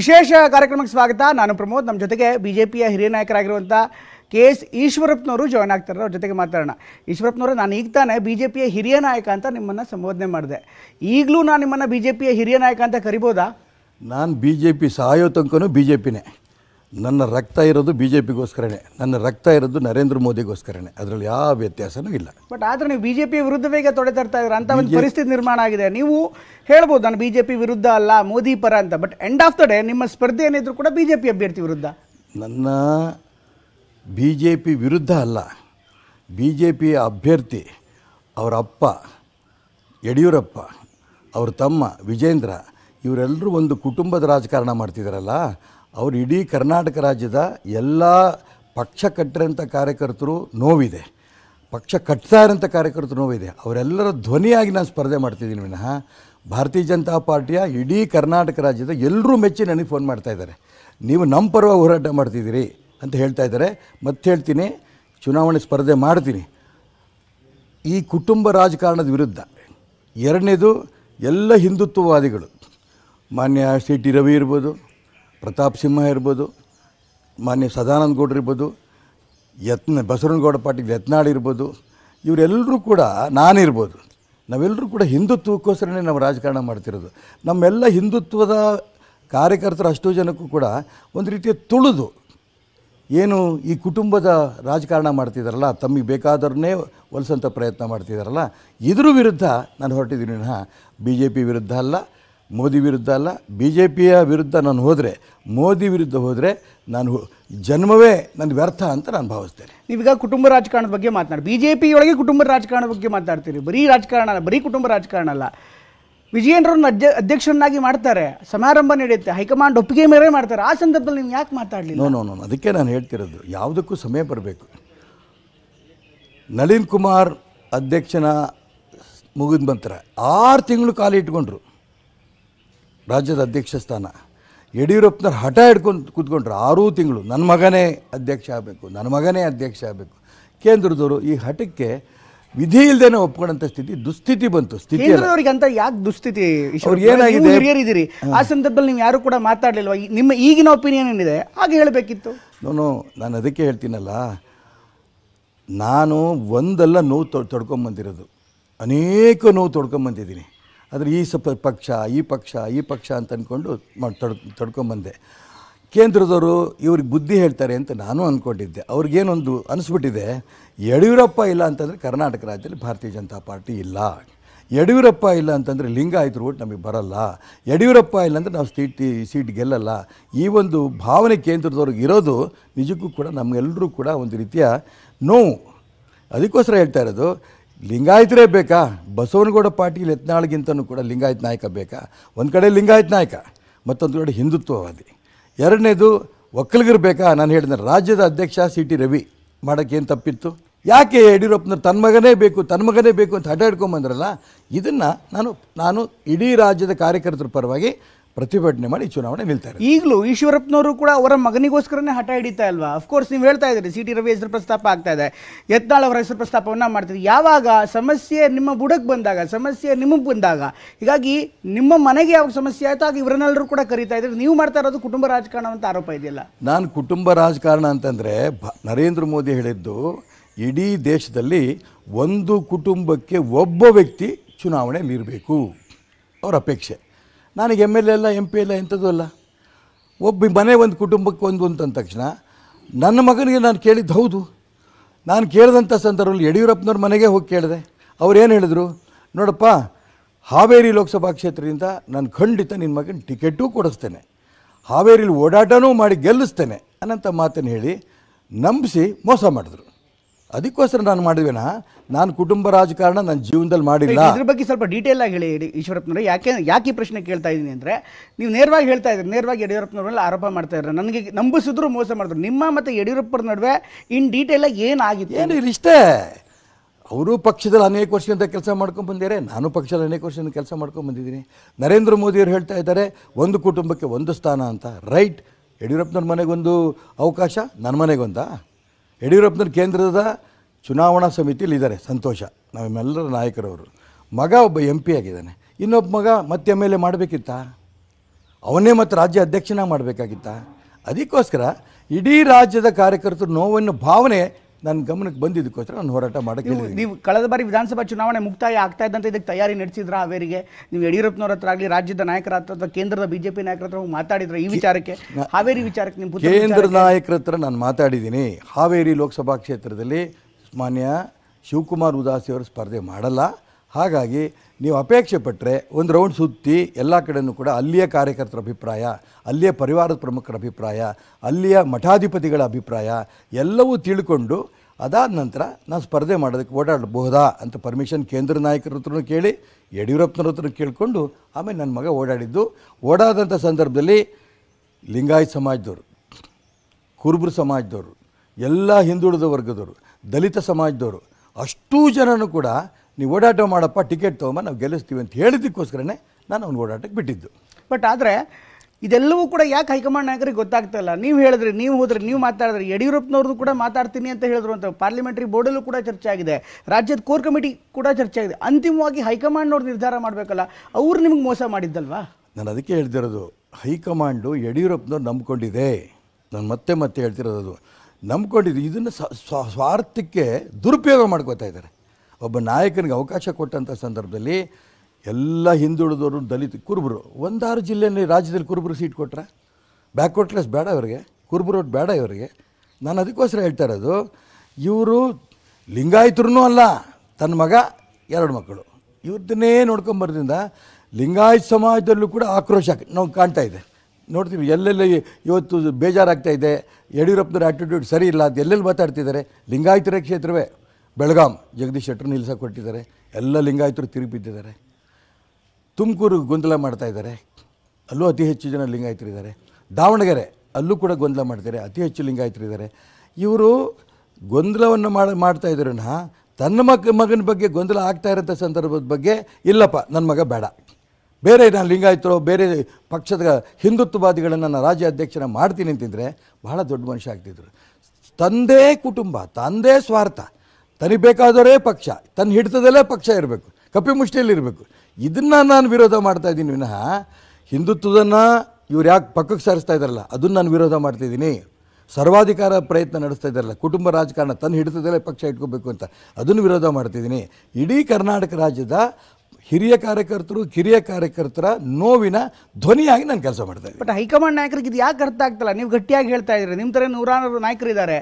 ವಿಶೇಷ ಕಾರ್ಯಕ್ರಮಕ್ಕೆ ಸ್ವಾಗತ ನಾನು ಪ್ರಮೋದ್ ನಮ್ಮ ಜೊತೆಗೆ ಬಿ ಜೆ ಪಿಯ ಹಿರಿಯ ನಾಯಕರಾಗಿರುವಂಥ ಕೆ ಎಸ್ ಈಶ್ವರಪ್ಪನವರು ಜಾಯ್ನ್ ಆಗ್ತಾರೆ ಅವ್ರ ಜೊತೆಗೆ ಮಾತಾಡೋಣ ಈಶ್ವರಪ್ಪನವರು ನಾನು ಈಗ ತಾನೇ ಬಿ ಜೆ ಪಿಯ ಹಿರಿಯ ನಾಯಕ ಅಂತ ನಿಮ್ಮನ್ನು ಸಂಬೋಧನೆ ಮಾಡಿದೆ ಈಗಲೂ ನಾನು ನಿಮ್ಮನ್ನು ಬಿ ಜೆ ಪಿಯ ಹಿರಿಯ ನಾಯಕ ಅಂತ ಕರಿಬೋದಾ ನಾನು ಬಿ ಜೆ ಪಿ ಸಾಯೋ ತನಕನೂ ಬಿ ಜೆ ಪಿನೇ ನನ್ನ ರಕ್ತ ಇರೋದು ಬಿ ಜೆ ಪಿಗೋಸ್ಕರನೇ ನನ್ನ ರಕ್ತ ಇರೋದು ನರೇಂದ್ರ ಮೋದಿಗೋಸ್ಕರನೇ ಅದರಲ್ಲಿ ಯಾವ ವ್ಯತ್ಯಾಸನೂ ಇಲ್ಲ ಬಟ್ ಆದರೆ ನೀವು ಬಿ ಜೆ ಪಿ ವಿರುದ್ಧವೇ ಬೇಗ ತೊಡೆ ತರ್ತಾ ಇದ್ರೆ ಅಂತ ಒಂದು ಪರಿಸ್ಥಿತಿ ನಿರ್ಮಾಣ ಆಗಿದೆ ನೀವು ಹೇಳ್ಬೋದು ನಾನು ಬಿ ಜೆ ಪಿ ವಿರುದ್ಧ ಅಲ್ಲ ಮೋದಿ ಪರ ಅಂತ but end of the day ನಿಮ್ಮ ಸ್ಪರ್ಧೆ ಏನಿದ್ರು ಕೂಡ ಬಿ ಜೆ ಪಿ ಅಭ್ಯರ್ಥಿ ವಿರುದ್ಧ ನನ್ನ ಬಿ ಜೆ ಪಿ ವಿರುದ್ಧ ಅಲ್ಲ ಬಿ ಜೆ ಪಿ ಅಭ್ಯರ್ಥಿ ಅವರ ಅಪ್ಪ ಯಡಿಯೂರಪ್ಪ ಅವ್ರ ತಮ್ಮ ವಿಜೇಂದ್ರ ಇವರೆಲ್ಲರೂ ಒಂದು ಕುಟುಂಬದ ರಾಜಕಾರಣ ಮಾಡ್ತಿದ್ದಾರಲ್ಲ ಅವ್ರು ಇಡೀ ಕರ್ನಾಟಕ ರಾಜ್ಯದ ಎಲ್ಲ ಪಕ್ಷ ಕಟ್ಟಿರೋಂಥ ಕಾರ್ಯಕರ್ತರು ನೋವಿದೆ ಪಕ್ಷ ಕಟ್ತಾ ಇರೋಂಥ ಕಾರ್ಯಕರ್ತರು ನೋವಿದೆ ಅವರೆಲ್ಲರ ಧ್ವನಿಯಾಗಿ ನಾನು ಸ್ಪರ್ಧೆ ಮಾಡ್ತಿದ್ದೀನಿ ವಿನಃ ಭಾರತೀಯ ಜನತಾ ಪಾರ್ಟಿಯ ಇಡೀ ಕರ್ನಾಟಕ ರಾಜ್ಯದ ಎಲ್ಲರೂ ಮೆಚ್ಚಿ ನನಗೆ ಫೋನ್ ಮಾಡ್ತಾ ಇದ್ದಾರೆ ನೀವು ನಮ್ಮ ಪರವಾಗಿ ಹೋರಾಟ ಮಾಡ್ತಿದ್ದೀರಿ ಅಂತ ಹೇಳ್ತಾ ಇದ್ದಾರೆ ಮತ್ತೆ ಹೇಳ್ತೀನಿ ಚುನಾವಣೆ ಸ್ಪರ್ಧೆ ಮಾಡ್ತೀನಿ ಈ ಕುಟುಂಬ ರಾಜಕಾರಣದ ವಿರುದ್ಧ ಎರಡನೇದು ಎಲ್ಲ ಹಿಂದುತ್ವವಾದಿಗಳು ಮಾನ್ಯ ಸಿ ಟಿ ರವಿ ಇರ್ಬೋದು ಪ್ರತಾಪ್ ಸಿಂಹ ಇರ್ಬೋದು ಮಾನ್ಯ ಸದಾನಂದ ಗೌಡ್ರು ಇರ್ಬೋದು ಯತ್ನ ಬಸವನಗೌಡ ಪಾಟೀಲ್ ಯತ್ನಾಳ್ ಇರ್ಬೋದು ಇವರೆಲ್ಲರೂ ಕೂಡ ನಾನಿರ್ಬೋದು ನಾವೆಲ್ಲರೂ ಕೂಡ ಹಿಂದುತ್ವಕ್ಕೋಸ್ಕರನೇ ನಾವು ರಾಜಕಾರಣ ಮಾಡ್ತಿರೋದು ನಮ್ಮೆಲ್ಲ ಹಿಂದುತ್ವದ ಕಾರ್ಯಕರ್ತರು ಅಷ್ಟೋ ಜನಕ್ಕೂ ಕೂಡ ಒಂದು ರೀತಿಯ ತುಳಿದು ಏನು ಈ ಕುಟುಂಬದ ರಾಜಕಾರಣ ಮಾಡ್ತಿದ್ದಾರಲ್ಲ ತಮಗೆ ಬೇಕಾದವ್ರನ್ನೇ ಒಲಿಸೋಂಥ ಪ್ರಯತ್ನ ಮಾಡ್ತಿದ್ದಾರಲ್ಲ ಇದ್ರ ವಿರುದ್ಧ ನಾನು ಹೊರಟಿದ್ದೀನಿ ಬಿ ಜೆ ಪಿ ವಿರುದ್ಧ ಅಲ್ಲ ಮೋದಿ ವಿರುದ್ಧ ಅಲ್ಲ ಬಿ ಜೆ ಪಿಯ ವಿರುದ್ಧ ನಾನು ಹೋದರೆ ಮೋದಿ ವಿರುದ್ಧ ಹೋದರೆ ನಾನು ಜನ್ಮವೇ ನನ್ನ ವ್ಯರ್ಥ ಅಂತ ನಾನು ಭಾವಿಸ್ತೇನೆ ನೀವೀಗ ಕುಟುಂಬ ರಾಜಕಾರಣದ ಬಗ್ಗೆ ಮಾತನಾಡಿ ಬಿ ಜೆ ಪಿಯೊಳಗೆ ಕುಟುಂಬ ರಾಜಕಾರಣದ ಬಗ್ಗೆ ಮಾತಾಡ್ತೀರಿ ಬರೀ ರಾಜಕಾರಣ ಅಲ್ಲ ಬರೀ ಕುಟುಂಬ ರಾಜಕಾರಣ ಅಲ್ಲ ವಿಜಯೇಂದ್ರವ್ರನ್ನ ಅಧ್ಯ ಅಧ್ಯಕ್ಷರನ್ನಾಗಿ ಮಾಡ್ತಾರೆ ಸಮಾರಂಭ ನಡೆಯುತ್ತೆ ಹೈಕಮಾಂಡ್ ಒಪ್ಪಿಗೆ ಮೇರೆ ಮಾಡ್ತಾರೆ ಆ ಸಂದರ್ಭದಲ್ಲಿ ನೀವು ಯಾಕೆ ಮಾತಾಡಲಿ ನೋ ನೋ ಅದಕ್ಕೆ ನಾನು ಹೇಳ್ತಿರೋದು ಯಾವುದಕ್ಕೂ ಸಮಯ ಬರಬೇಕು ನಳಿನ್ ಕುಮಾರ್ ಅಧ್ಯಕ್ಷನ ಮುಗಿದ ನಂತರ ಆರು ತಿಂಗಳು ಕಾಲ ಇಟ್ಕೊಂಡ್ರು ರಾಜ್ಯದ ಅಧ್ಯಕ್ಷ ಸ್ಥಾನ ಯಡಿಯೂರಪ್ಪನವ್ರು ಹಠ ಹಿಡ್ಕೊಂಡು ಕೂತ್ಕೊಂಡ್ರೆ ಆರು ತಿಂಗಳು ನನ್ನ ಮಗನೇ ಅಧ್ಯಕ್ಷ ಆಗಬೇಕು ನನ್ನ ಮಗನೇ ಅಧ್ಯಕ್ಷ ಆಗಬೇಕು ಕೇಂದ್ರದವರು ಈ ಹಠಕ್ಕೆ ವಿಧಿ ಇಲ್ಲದೇನೆ ಒಪ್ಕೊಂಡಂತ ಸ್ಥಿತಿ ದುಸ್ಥಿತಿ ಬಂತು ಸ್ಥಿತಿ ಅಂತ ಯಾಕೆ ದುಸ್ಥಿತಿ ಏನಾಗಿದೆ ಆ ಸಂದರ್ಭದಲ್ಲಿ ನೀವು ಯಾರು ಕೂಡ ಮಾತಾಡಲಿಲ್ವಾ ನಿಮ್ಮ ಈಗಿನ ಒಪಿನಿಯನ್ ಏನಿದೆ ಹಾಗೆ ಹೇಳಬೇಕಿತ್ತು ನಾನು ನಾನು ಅದಕ್ಕೆ ಹೇಳ್ತೀನಲ್ಲ ನಾನು ಒಂದಲ್ಲ ನೋವು ತೊಡ್ಕೊಂಬಂದಿರೋದು ಅನೇಕ ನೋವು ತೊಡ್ಕೊಂಬಂದಿದ್ದೀನಿ ಆದರೆ ಈ ಸಪ ಪಕ್ಷ ಈ ಪಕ್ಷ ಈ ಪಕ್ಷ ಅಂತ ಅಂದ್ಕೊಂಡು ಮಾಡಿ ತಡ್ ತಡ್ಕೊಂಬಂದೆ ಕೇಂದ್ರದವರು ಇವ್ರಿಗೆ ಬುದ್ಧಿ ಹೇಳ್ತಾರೆ ಅಂತ ನಾನು ಅಂದ್ಕೊಂಡಿದ್ದೆ ಅವ್ರಿಗೇನೊಂದು ಅನಿಸ್ಬಿಟ್ಟಿದೆ ಯಡಿಯೂರಪ್ಪ ಇಲ್ಲ ಅಂತಂದರೆ ಕರ್ನಾಟಕ ರಾಜ್ಯದಲ್ಲಿ ಭಾರತೀಯ ಜನತಾ ಪಾರ್ಟಿ ಇಲ್ಲ ಯಡಿಯೂರಪ್ಪ ಇಲ್ಲ ಅಂತಂದರೆ ಲಿಂಗಾಯಿತರು ಓಟ್ ನಮಗೆ ಬರಲ್ಲ ಯಡಿಯೂರಪ್ಪ ಇಲ್ಲಾಂದರೆ ನಾವು ಸೀಟ್ ಸೀಟ್ ಗೆಲ್ಲಲ್ಲ ಈ ಒಂದು ಭಾವನೆ ಕೇಂದ್ರದವ್ರಿಗೆ ಇರೋದು ನಿಜಕ್ಕೂ ಕೂಡ ನಮಗೆಲ್ಲರೂ ಕೂಡ ಒಂದು ರೀತಿಯ ನೋವು ಅದಕ್ಕೋಸ್ಕರ ಹೇಳ್ತಾ ಇರೋದು ಲಿಂಗಾಯತರೇ ಬೇಕಾ ಬಸವನಗೌಡ ಪಾಟೀಲ್ ಯತ್ನಾಳ್ಗಿಂತನೂ ಕೂಡ ಲಿಂಗಾಯತ ನಾಯಕ ಬೇಕಾ ಒಂದು ಕಡೆ ಲಿಂಗಾಯತ ನಾಯಕ ಮತ್ತೊಂದು ಕಡೆ ಹಿಂದುತ್ವವಾದಿ ಎರಡನೇದು ಒಕ್ಕಲಿಗರು ಬೇಕಾ ನಾನು ಹೇಳಿದೆ ರಾಜ್ಯದ ಅಧ್ಯಕ್ಷ ಸಿ ಟಿ ರವಿ ಮಾಡೋಕ್ಕೇನು ತಪ್ಪಿತ್ತು ಯಾಕೆ ಯಡಿಯೂರಪ್ಪನ ತನ್ನ ಮಗನೇ ಬೇಕು ತನ್ನ ಮಗನೇ ಬೇಕು ಅಂತ ಅಡ್ಡಾಡ್ಕೊಂಬಂದ್ರಲ್ಲ ಇದನ್ನು ನಾನು ನಾನು ಇಡೀ ರಾಜ್ಯದ ಕಾರ್ಯಕರ್ತರ ಪರವಾಗಿ ಪ್ರತಿಭಟನೆ ಮಾಡಿ ಚುನಾವಣೆ ನಿಲ್ತಾರೆ ಈಗಲೂ ಈಶ್ವರಪ್ಪನವರು ಕೂಡ ಅವರ ಮಗನಿಗೋಸ್ಕರನೇ ಹಠ ಹಿಡಿತಾ ಅಲ್ವಾ ಅಫ್ಕೋರ್ಸ್ ನೀವು ಹೇಳ್ತಾ ಇದ್ದೀರಿ ಸಿ ಟಿ ರವಿ ಹೆಸರು ಪ್ರಸ್ತಾಪ ಆಗ್ತಾ ಇದೆ ಯತ್ನಾಳ್ ಅವರ ಹೆಸರು ಪ್ರಸ್ತಾಪವನ್ನು ಮಾಡ್ತಿದ್ರು ಯಾವಾಗ ಸಮಸ್ಯೆ ನಿಮ್ಮ ಬುಡಕ್ಕೆ ಬಂದಾಗ ಸಮಸ್ಯೆ ನಿಮಗೆ ಬಂದಾಗ ಹೀಗಾಗಿ ನಿಮ್ಮ ಮನೆಗೆ ಯಾವಾಗ ಸಮಸ್ಯೆ ಆಯಿತು ಆಗ ಇವರನ್ನೆಲ್ಲರೂ ಕೂಡ ಕರೀತಾ ಇದ್ದಾರೆ ನೀವು ಮಾಡ್ತಾ ಇರೋದು ಕುಟುಂಬ ರಾಜಕಾರಣ ಅಂತ ಆರೋಪ ಇದೆಯಲ್ಲ ನಾನು ಕುಟುಂಬ ರಾಜಕಾರಣ ಅಂತಂದರೆ ನರೇಂದ್ರ ಮೋದಿ ಹೇಳಿದ್ದು ಇಡೀ ದೇಶದಲ್ಲಿ ಒಂದು ಕುಟುಂಬಕ್ಕೆ ಒಬ್ಬ ವ್ಯಕ್ತಿ ಚುನಾವಣೆಯಲ್ಲಿರಬೇಕು ಅವರ ಅಪೇಕ್ಷೆ ನನಗೆ ಎಮ್ ಎಲ್ ಎಲ್ಲ ಎಮ್ ಪಿ ಎಲ್ಲ ಎಂಥದ್ದು ಅಲ್ಲ ಒಬ್ಬ ಮನೆ ಒಂದು ಕುಟುಂಬಕ್ಕೆ ಒಂದು ಅಂತಂದ ತಕ್ಷಣ ನನ್ನ ಮಗನಿಗೆ ನಾನು ಕೇಳಿದ್ದು ಹೌದು ನಾನು ಕೇಳಿದಂಥ ಸಂದರ್ಭದಲ್ಲಿ ಯಡಿಯೂರಪ್ಪನವ್ರ ಮನೆಗೆ ಹೋಗಿ ಕೇಳಿದೆ ಅವ್ರು ಏನು ಹೇಳಿದರು ನೋಡಪ್ಪ ಹಾವೇರಿ ಲೋಕಸಭಾ ಕ್ಷೇತ್ರದಿಂದ ನಾನು ಖಂಡಿತ ನಿನ್ನ ಮಗನ ಟಿಕೆಟೂ ಕೊಡಿಸ್ತೇನೆ ಹಾವೇರಿಲಿ ಓಡಾಟನೂ ಮಾಡಿ ಗೆಲ್ಲಿಸ್ತೇನೆ ಅನ್ನಂಥ ಮಾತನ್ನು ಹೇಳಿ ನಂಬಿಸಿ ಮೋಸ ಮಾಡಿದ್ರು ಅದಕ್ಕೋಸ್ಕರ ನಾನು ಮಾಡಿದ್ವೇನಾ ನಾನು ಕುಟುಂಬ ರಾಜಕಾರಣ ನನ್ನ ಜೀವನದಲ್ಲಿ ಮಾಡಿಲ್ಲ ಅದ್ರ ಬಗ್ಗೆ ಸ್ವಲ್ಪ ಡೀಟೇಲ್ ಆಗಿ ಹೇಳಿ ಈಶ್ವರಪ್ಪನವ್ರೆ ಯಾಕೆ ಯಾಕೆ ಈ ಪ್ರಶ್ನೆ ಕೇಳ್ತಾ ಇದ್ದೀನಿ ಅಂದರೆ ನೀವು ನೇರವಾಗಿ ಹೇಳ್ತಾ ಇದ್ದೀರಿ ನೇರವಾಗಿ ಯಡಿಯೂರಪ್ಪನವ್ರ ಆರೋಪ ಮಾಡ್ತಾ ಇದ್ದಾರೆ ನನಗೆ ನಂಬಿಸಿದ್ರು ಮೋಸ ಮಾಡಿದ್ರು ನಿಮ್ಮ ಮತ್ತು ಯಡಿಯೂರಪ್ಪರ ನಡುವೆ ಇನ್ ಡೀಟೇಲಾಗಿ ಏನಾಗಿದೆ ಏನು ಇಲ್ಲಿ ಇಷ್ಟೇ ಅವರು ಪಕ್ಷದಲ್ಲಿ ಅನೇಕ ವರ್ಷದಿಂದ ಕೆಲಸ ಮಾಡ್ಕೊಂಡು ಬಂದಿದ್ದಾರೆ ನಾನು ಪಕ್ಷದಲ್ಲಿ ಅನೇಕ ವರ್ಷದಿಂದ ಕೆಲಸ ಮಾಡ್ಕೊಂಡು ಬಂದಿದ್ದೀನಿ ನರೇಂದ್ರ ಮೋದಿಯವರು ಹೇಳ್ತಾ ಇದ್ದಾರೆ ಒಂದು ಕುಟುಂಬಕ್ಕೆ ಒಂದು ಸ್ಥಾನ ಅಂತ ರೈಟ್ ಯಡಿಯೂರಪ್ಪನವ್ರ ಮನೆಗೊಂದು ಅವಕಾಶ ನನ್ನ ಮನೆಗೊಂದಾ ಯಡಿಯೂರಪ್ಪನ ಕೇಂದ್ರದ ಚುನಾವಣಾ ಸಮಿತಿಯಲ್ಲಿ ಇದ್ದಾರೆ ಸಂತೋಷ ನಾವೆಲ್ಲರ ನಾಯಕರವರು ಮಗ ಒಬ್ಬ ಎಂ ಪಿ ಆಗಿದ್ದಾನೆ ಇನ್ನೊಬ್ಬ ಮಗ ಮತ್ತೆ ಎಮ್ ಎಲ್ ಎ ಮಾಡಬೇಕಿತ್ತ ಅವನೇ ಮತ್ತು ರಾಜ್ಯ ಅಧ್ಯಕ್ಷನ ಮಾಡಬೇಕಾಗಿತ್ತ ಅದಕ್ಕೋಸ್ಕರ ಇಡೀ ರಾಜ್ಯದ ಕಾರ್ಯಕರ್ತರು ನೋವನ್ನು ಭಾವನೆ ನನ್ನ ಗಮನಕ್ಕೆ ಬಂದಿದ್ದಕ್ಕೋಸ್ಕರ ನಾನು ಹೋರಾಟ ಮಾಡೋಕ್ಕೆ ನೀವು ಕಳೆದ ಬಾರಿ ವಿಧಾನಸಭಾ ಚುನಾವಣೆ ಮುಕ್ತಾಯ ಆಗ್ತಾ ಇದ್ದಂತೆ ಇದಕ್ಕೆ ತಯಾರಿ ನಡೆಸಿದ್ರ ಹಾವೇರಿಗೆ ನೀವು ಯಡಿಯೂರಪ್ಪನವ್ರ ಹತ್ರ ಆಗಲಿ ರಾಜ್ಯದ ನಾಯಕರ ಹತ್ರ ಅಥವಾ ಕೇಂದ್ರದ ಬಿಜೆಪಿ ನಾಯಕರ ಹತ್ರ ಮಾತಾಡಿದ್ರೆ ಈ ವಿಚಾರಕ್ಕೆ ಹಾವೇರಿ ವಿಚಾರಕ್ಕೆ ನಿಮ್ಮ ಕೇಂದ್ರ ನಾಯಕರ ಹತ್ರ ನಾನು ಮಾತಾಡಿದ್ದೀನಿ ಹಾವೇರಿ ಲೋಕಸಭಾ ಕ್ಷೇತ್ರದಲ್ಲಿ ಮಾನ್ಯ ಶಿವಕುಮಾರ್ ಉದಾಸಿಯವರು ಸ್ಪರ್ಧೆ ಮಾಡಲ್ಲ ಹಾಗಾಗಿ ನೀವು ಅಪೇಕ್ಷೆ ಪಟ್ಟರೆ ಒಂದು ರೌಂಡ್ ಸುತ್ತಿ ಎಲ್ಲ ಕಡೆಯೂ ಕೂಡ ಅಲ್ಲಿಯ ಕಾರ್ಯಕರ್ತರ ಅಭಿಪ್ರಾಯ ಅಲ್ಲಿಯ ಪರಿವಾರದ ಪ್ರಮುಖರ ಅಭಿಪ್ರಾಯ ಅಲ್ಲಿಯ ಮಠಾಧಿಪತಿಗಳ ಅಭಿಪ್ರಾಯ ಎಲ್ಲವೂ ತಿಳ್ಕೊಂಡು ಅದಾದ ನಂತರ ನಾನು ಸ್ಪರ್ಧೆ ಮಾಡೋದಕ್ಕೆ ಓಡಾಡಬಹುದಾ ಅಂತ ಪರ್ಮಿಷನ್ ಕೇಂದ್ರ ನಾಯಕರ ಹತ್ರನೂ ಕೇಳಿ ಯಡಿಯೂರಪ್ಪನವ್ರ ಹತ್ರ ಕೇಳಿಕೊಂಡು ಆಮೇಲೆ ನನ್ನ ಮಗ ಓಡಾಡಿದ್ದು ಓಡಾದಂಥ ಸಂದರ್ಭದಲ್ಲಿ ಲಿಂಗಾಯತ್ ಸಮಾಜದವರು ಕುರುಬ್ರ ಸಮಾಜದವರು ಎಲ್ಲ ಹಿಂದುಳಿದ ವರ್ಗದವರು ದಲಿತ ಸಮಾಜದವರು ಅಷ್ಟೂ ಜನನೂ ಕೂಡ ನೀವು ಓಡಾಟ ಮಾಡಪ್ಪ ಟಿಕೆಟ್ ತೊಗೊಂಬ ನಾವು ಗೆಲ್ಲಿಸ್ತೀವಿ ಅಂತ ಹೇಳಿದ್ದಕ್ಕೋಸ್ಕರನೇ ನಾನು ಅವ್ನ ಓಡಾಟಕ್ಕೆ ಬಿಟ್ಟಿದ್ದು ಬಟ್ ಆದರೆ ಇದೆಲ್ಲವೂ ಕೂಡ ಯಾಕೆ ಹೈಕಮಾಂಡ್ ನಾಯಕರಿಗೆ ಗೊತ್ತಾಗ್ತಾ ಇಲ್ಲ ನೀವು ಹೇಳಿದ್ರೆ ನೀವು ಹೋದ್ರೆ ನೀವು ಮಾತಾಡಿದ್ರೆ ಯಡಿಯೂರಪ್ಪನವ್ರದ್ದು ಕೂಡ ಮಾತಾಡ್ತೀನಿ ಅಂತ ಹೇಳಿದ್ರು ಅಂತ ಪಾರ್ಲಿಮೆಂಟ್ರಿ ಬೋರ್ಡಲ್ಲೂ ಕೂಡ ಚರ್ಚೆ ಆಗಿದೆ ರಾಜ್ಯದ ಕೋರ್ ಕಮಿಟಿ ಕೂಡ ಚರ್ಚೆ ಆಗಿದೆ ಅಂತಿಮವಾಗಿ ಹೈಕಮಾಂಡ್ನವ್ರು ನಿರ್ಧಾರ ಮಾಡಬೇಕಲ್ಲ ಅವ್ರು ನಿಮ್ಗೆ ಮೋಸ ಮಾಡಿದ್ದಲ್ವಾ ನಾನು ಅದಕ್ಕೆ ಹೇಳ್ತಿರೋದು ಹೈಕಮಾಂಡು ಯಡಿಯೂರಪ್ಪನವ್ರು ನಂಬ್ಕೊಂಡಿದೆ ನಾನು ಮತ್ತೆ ಮತ್ತೆ ಹೇಳ್ತಿರೋದು ನಂಬ್ಕೊಂಡಿದ್ದು ಇದನ್ನು ಸ್ವಾರ್ಥಕ್ಕೆ ದುರುಪಯೋಗ ಮಾಡ್ಕೋತಾ ಇದ್ದಾರೆ ಒಬ್ಬ ನಾಯಕನಿಗೆ ಅವಕಾಶ ಕೊಟ್ಟಂಥ ಸಂದರ್ಭದಲ್ಲಿ ಎಲ್ಲ ಹಿಂದುಳಿದವರು ದಲಿತ ಕುರುಬರು ಒಂದಾರು ಜಿಲ್ಲೆಯಲ್ಲಿ ರಾಜ್ಯದಲ್ಲಿ ಕುರುಬರು ಸೀಟ್ ಬ್ಯಾಕ್ ಬ್ಯಾಕ್ವರ್ಡ್ ಬೇಡ ಇವರಿಗೆ ಕುರುಬರು ಬೇಡ ಇವರಿಗೆ ನಾನು ಅದಕ್ಕೋಸ್ಕರ ಹೇಳ್ತಾ ಇರೋದು ಇವರು ಲಿಂಗಾಯತರೂ ಅಲ್ಲ ತನ್ನ ಮಗ ಎರಡು ಮಕ್ಕಳು ಇವ್ರದ್ದನ್ನೇ ನೋಡ್ಕೊಂಬರೋದ್ರಿಂದ ಲಿಂಗಾಯತ ಸಮಾಜದಲ್ಲೂ ಕೂಡ ಆಕ್ರೋಶ ನಾವು ಕಾಣ್ತಾ ಇದೆ ನೋಡ್ತೀವಿ ಎಲ್ಲೆಲ್ಲಿ ಇವತ್ತು ಬೇಜಾರಾಗ್ತಾ ಇದೆ ಯಡಿಯೂರಪ್ಪನವ್ರ ಆ್ಯಟಿಟ್ಯೂಡ್ ಸರಿ ಇಲ್ಲ ಅದು ಎಲ್ಲೆಲ್ಲಿ ಮಾತಾಡ್ತಿದ್ದಾರೆ ಲಿಂಗಾಯತರ ಕ್ಷೇತ್ರವೇ ಬೆಳಗಾಂ ಜಗದೀಶ್ ಶೆಟ್ಟರ್ ನಿಲ್ಲಿಸೋಕೆ ಕೊಟ್ಟಿದ್ದಾರೆ ಎಲ್ಲ ಲಿಂಗಾಯತರು ತಿರುಪಿದ್ದಿದ್ದಾರೆ ತುಮಕೂರು ಗೊಂದಲ ಮಾಡ್ತಾ ಇದ್ದಾರೆ ಅಲ್ಲೂ ಅತಿ ಹೆಚ್ಚು ಜನ ಲಿಂಗಾಯತರಿದ್ದಾರೆ ದಾವಣಗೆರೆ ಅಲ್ಲೂ ಕೂಡ ಗೊಂದಲ ಮಾಡ್ತಾರೆ ಅತಿ ಹೆಚ್ಚು ಲಿಂಗಾಯತರಿದ್ದಾರೆ ಇವರು ಗೊಂದಲವನ್ನು ಮಾಡಿ ಮಾಡ್ತಾ ತನ್ನ ಮಗ ಮಗನ ಬಗ್ಗೆ ಗೊಂದಲ ಆಗ್ತಾ ಇರೋಂಥ ಸಂದರ್ಭದ ಬಗ್ಗೆ ಇಲ್ಲಪ್ಪ ನನ್ನ ಮಗ ಬೇಡ ಬೇರೆ ನಾನು ಲಿಂಗಾಯತರು ಬೇರೆ ಪಕ್ಷದ ಹಿಂದುತ್ವವಾದಿಗಳನ್ನು ನಾನು ರಾಜ್ಯ ಅಧ್ಯಕ್ಷನ ಮಾಡ್ತೀನಿ ಅಂತಂದರೆ ಬಹಳ ದೊಡ್ಡ ಮನುಷ್ಯ ಆಗ್ತಿದ್ರು ತಂದೇ ಕುಟುಂಬ ತಂದೇ ಸ್ವಾರ್ಥ ತನಗೆ ಬೇಕಾದವರೇ ಪಕ್ಷ ತನ್ನ ಹಿಡಿತದಲ್ಲೇ ಪಕ್ಷ ಇರಬೇಕು ಕಪ್ಪಿ ಮುಷ್ಟಿಯಲ್ಲಿ ಇರಬೇಕು ಇದನ್ನು ನಾನು ವಿರೋಧ ಮಾಡ್ತಾ ಇದ್ದೀನಿ ವಿನಃ ಹಿಂದುತ್ವದನ್ನು ಇವ್ರು ಯಾಕೆ ಪಕ್ಕಕ್ಕೆ ಸರಿಸ್ತಾ ಇದ್ದಾರಲ್ಲ ಅದನ್ನು ನಾನು ವಿರೋಧ ಇದ್ದೀನಿ ಸರ್ವಾಧಿಕಾರ ಪ್ರಯತ್ನ ನಡೆಸ್ತಾ ಇದ್ದಾರಲ್ಲ ಕುಟುಂಬ ರಾಜಕಾರಣ ತನ್ನ ಹಿಡಿತದಲ್ಲೇ ಪಕ್ಷ ಇಟ್ಕೋಬೇಕು ಅಂತ ಅದನ್ನು ವಿರೋಧ ಮಾಡ್ತಿದ್ದೀನಿ ಇಡೀ ಕರ್ನಾಟಕ ರಾಜ್ಯದ ಹಿರಿಯ ಕಾರ್ಯಕರ್ತರು ಕಿರಿಯ ಕಾರ್ಯಕರ್ತರ ನೋವಿನ ಧ್ವನಿಯಾಗಿ ನಾನು ಕೆಲಸ ಮಾಡ್ತಾ ಇದ್ದೀನಿ ಬಟ್ ಹೈಕಮಾಂಡ್ ನಾಯಕರಿಗೆ ಇದು ಯಾಕೆ ಅರ್ಥ ಆಗ್ತಲ್ಲ ನೀವು ಗಟ್ಟಿಯಾಗಿ ಹೇಳ್ತಾ ಇದ್ದೀರಿ ನಿಮ್ಮ ಥರ ನೂರಾರು ನಾಯಕರಿದ್ದಾರೆ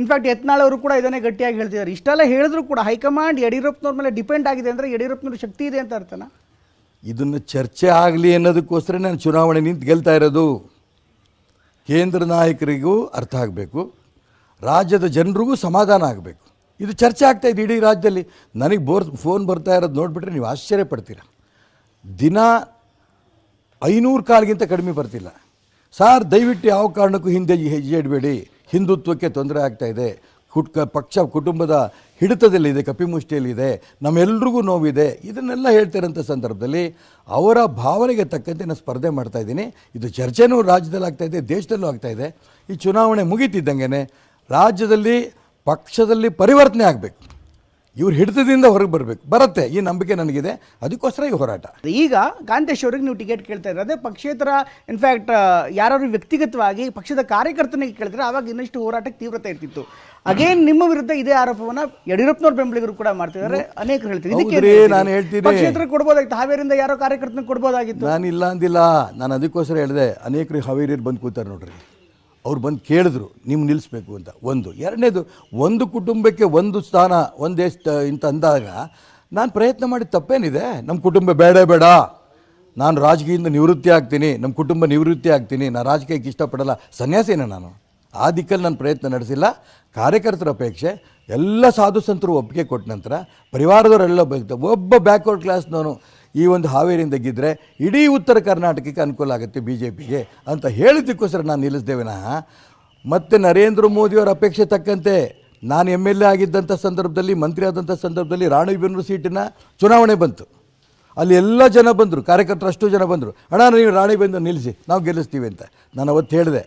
ಇನ್ಫ್ಯಾಕ್ಟ್ ಯತ್ನಾಳ್ ಅವರು ಕೂಡ ಇದನ್ನೇ ಗಟ್ಟಿಯಾಗಿ ಹೇಳ್ತಿದ್ದಾರೆ ಇಷ್ಟೆಲ್ಲ ಹೇಳಿದ್ರು ಕೂಡ ಹೈಕಮಾಂಡ್ ಯಡಿಯೂರಪ್ಪನವ್ರ ಮೇಲೆ ಡಿಪೆಂಡ್ ಆಗಿದೆ ಅಂದರೆ ಯಡಿಯೂರಪ್ಪನವ್ರ ಶಕ್ತಿ ಇದೆ ಅಂತ ಅರ್ಥನ ಇದನ್ನು ಚರ್ಚೆ ಆಗಲಿ ಅನ್ನೋದಕ್ಕೋಸ್ಕರ ನಾನು ಚುನಾವಣೆ ನಿಂತು ಗೆಲ್ತಾ ಇರೋದು ಕೇಂದ್ರ ನಾಯಕರಿಗೂ ಅರ್ಥ ಆಗಬೇಕು ರಾಜ್ಯದ ಜನರಿಗೂ ಸಮಾಧಾನ ಆಗಬೇಕು ಇದು ಚರ್ಚೆ ಇದೆ ಇಡೀ ರಾಜ್ಯದಲ್ಲಿ ನನಗೆ ಬೋರ್ ಫೋನ್ ಬರ್ತಾ ಇರೋದು ನೋಡಿಬಿಟ್ರೆ ನೀವು ಆಶ್ಚರ್ಯ ಪಡ್ತೀರ ದಿನ ಐನೂರು ಕಾಲ್ಗಿಂತ ಕಡಿಮೆ ಬರ್ತಿಲ್ಲ ಸಾರ್ ದಯವಿಟ್ಟು ಯಾವ ಕಾರಣಕ್ಕೂ ಹಿಂದೆ ಹೆಜ್ಜೆ ಇಡಬೇಡಿ ಹಿಂದುತ್ವಕ್ಕೆ ತೊಂದರೆ ಆಗ್ತಾಯಿದೆ ಕುಟ್ ಪಕ್ಷ ಕುಟುಂಬದ ಹಿಡಿತದಲ್ಲಿದೆ ಕಪಿಮುಷ್ಟಿಯಲ್ಲಿದೆ ನಮ್ಮೆಲ್ರಿಗೂ ನೋವಿದೆ ಇದನ್ನೆಲ್ಲ ಹೇಳ್ತಿರೋಂಥ ಸಂದರ್ಭದಲ್ಲಿ ಅವರ ಭಾವನೆಗೆ ತಕ್ಕಂತೆ ನಾನು ಸ್ಪರ್ಧೆ ಮಾಡ್ತಾಯಿದ್ದೀನಿ ಇದು ಚರ್ಚೆನೂ ರಾಜ್ಯದಲ್ಲಿ ಇದೆ ದೇಶದಲ್ಲೂ ಆಗ್ತಾ ಇದೆ ಈ ಚುನಾವಣೆ ಮುಗೀತಿದ್ದಂಗೆ ರಾಜ್ಯದಲ್ಲಿ ಪಕ್ಷದಲ್ಲಿ ಪರಿವರ್ತನೆ ಆಗಬೇಕು ಇವ್ರ ಹಿಡಿತದಿಂದ ಹೊರಗೆ ಬರಬೇಕು ಬರುತ್ತೆ ಈ ನಂಬಿಕೆ ನನಗಿದೆ ಅದಕ್ಕೋಸ್ಕರ ಈ ಹೋರಾಟ ಈಗ ಕಾಂತೇಶ್ ಅವ್ರಿಗೆ ನೀವು ಟಿಕೆಟ್ ಕೇಳ್ತಾ ಅದೇ ಪಕ್ಷೇತರ ಇನ್ಫ್ಯಾಕ್ಟ್ ಯಾರು ವ್ಯಕ್ತಿಗತವಾಗಿ ಪಕ್ಷದ ಕಾರ್ಯಕರ್ತನಿಗೆ ಕೇಳ್ತಾರೆ ಆವಾಗ ಇನ್ನಷ್ಟು ಹೋರಾಟಕ್ಕೆ ತೀವ್ರತೆ ಇರ್ತಿತ್ತು ಅಗೇನ್ ನಿಮ್ಮ ವಿರುದ್ಧ ಇದೇ ಆರೋಪವನ್ನ ಯಡಿಯೂರಪ್ಪನವ್ರ ಬೆಂಬಲಿಗರು ಕೂಡ ಮಾಡ್ತಿದ್ದಾರೆ ಅನೇಕರು ಹೇಳ್ತಿದ್ರು ನಾನು ಹೇಳ್ತೀನಿ ಪಕ್ಷೇತರ ಕೊಡ್ಬೋದಾಗಿತ್ತು ಹಾವೇರಿಂದ ಯಾರೋ ಕಾರ್ಯಕರ್ತನ ಕೊಡ್ಬೋದಾಗಿತ್ತು ನಾನು ಇಲ್ಲ ಅಂದಿಲ್ಲ ನಾನು ಅದಕ್ಕೋಸ್ಕರ ಹೇಳಿದೆ ಅನೇಕರು ಹಾವೇರಿ ಬಂದು ಕೂತಾರೆ ನೋಡ್ರಿ ಅವ್ರು ಬಂದು ಕೇಳಿದ್ರು ನಿಮ್ಗೆ ನಿಲ್ಲಿಸ್ಬೇಕು ಅಂತ ಒಂದು ಎರಡನೇದು ಒಂದು ಕುಟುಂಬಕ್ಕೆ ಒಂದು ಸ್ಥಾನ ಒಂದೇ ಇಂತ ಅಂದಾಗ ನಾನು ಪ್ರಯತ್ನ ಮಾಡಿ ತಪ್ಪೇನಿದೆ ನಮ್ಮ ಕುಟುಂಬ ಬೇಡ ಬೇಡ ನಾನು ರಾಜಕೀಯದಿಂದ ನಿವೃತ್ತಿ ಆಗ್ತೀನಿ ನಮ್ಮ ಕುಟುಂಬ ನಿವೃತ್ತಿ ಆಗ್ತೀನಿ ನಾನು ರಾಜಕೀಯಕ್ಕೆ ಇಷ್ಟಪಡಲ್ಲ ಸನ್ಯಾಸಿನೇ ನಾನು ಆ ದಿಕ್ಕಲ್ಲಿ ನಾನು ಪ್ರಯತ್ನ ನಡೆಸಿಲ್ಲ ಕಾರ್ಯಕರ್ತರ ಅಪೇಕ್ಷೆ ಎಲ್ಲ ಸಾಧು ಸಂತರು ಒಪ್ಪಿಗೆ ಕೊಟ್ಟ ನಂತರ ಪರಿವಾರದವರೆಲ್ಲ ಒಬ್ಬ ಬ್ಯಾಕ್ವರ್ಡ್ ಕ್ಲಾಸ್ನವನು ಈ ಒಂದು ಹಾವೇರಿಯಿಂದ ಗೆದ್ದರೆ ಇಡೀ ಉತ್ತರ ಕರ್ನಾಟಕಕ್ಕೆ ಅನುಕೂಲ ಆಗುತ್ತೆ ಬಿ ಜೆ ಪಿಗೆ ಅಂತ ಹೇಳಿದ್ದಕ್ಕೋಸ್ಕರ ನಾನು ನಾ ಮತ್ತು ನರೇಂದ್ರ ಮೋದಿಯವರ ಅಪೇಕ್ಷೆ ತಕ್ಕಂತೆ ನಾನು ಎಮ್ ಎಲ್ ಎ ಆಗಿದ್ದಂಥ ಸಂದರ್ಭದಲ್ಲಿ ಮಂತ್ರಿ ಆದಂಥ ಸಂದರ್ಭದಲ್ಲಿ ರಾಣಿಬೆನ್ನೂರು ಸೀಟಿನ ಚುನಾವಣೆ ಬಂತು ಅಲ್ಲಿ ಎಲ್ಲ ಜನ ಬಂದರು ಕಾರ್ಯಕರ್ತರು ಅಷ್ಟು ಜನ ಬಂದರು ಹಣ ನೀವು ರಾಣಿಬೆನ್ನೂರು ನಿಲ್ಲಿಸಿ ನಾವು ಗೆಲ್ಲಿಸ್ತೀವಿ ಅಂತ ನಾನು ಅವತ್ತು ಹೇಳಿದೆ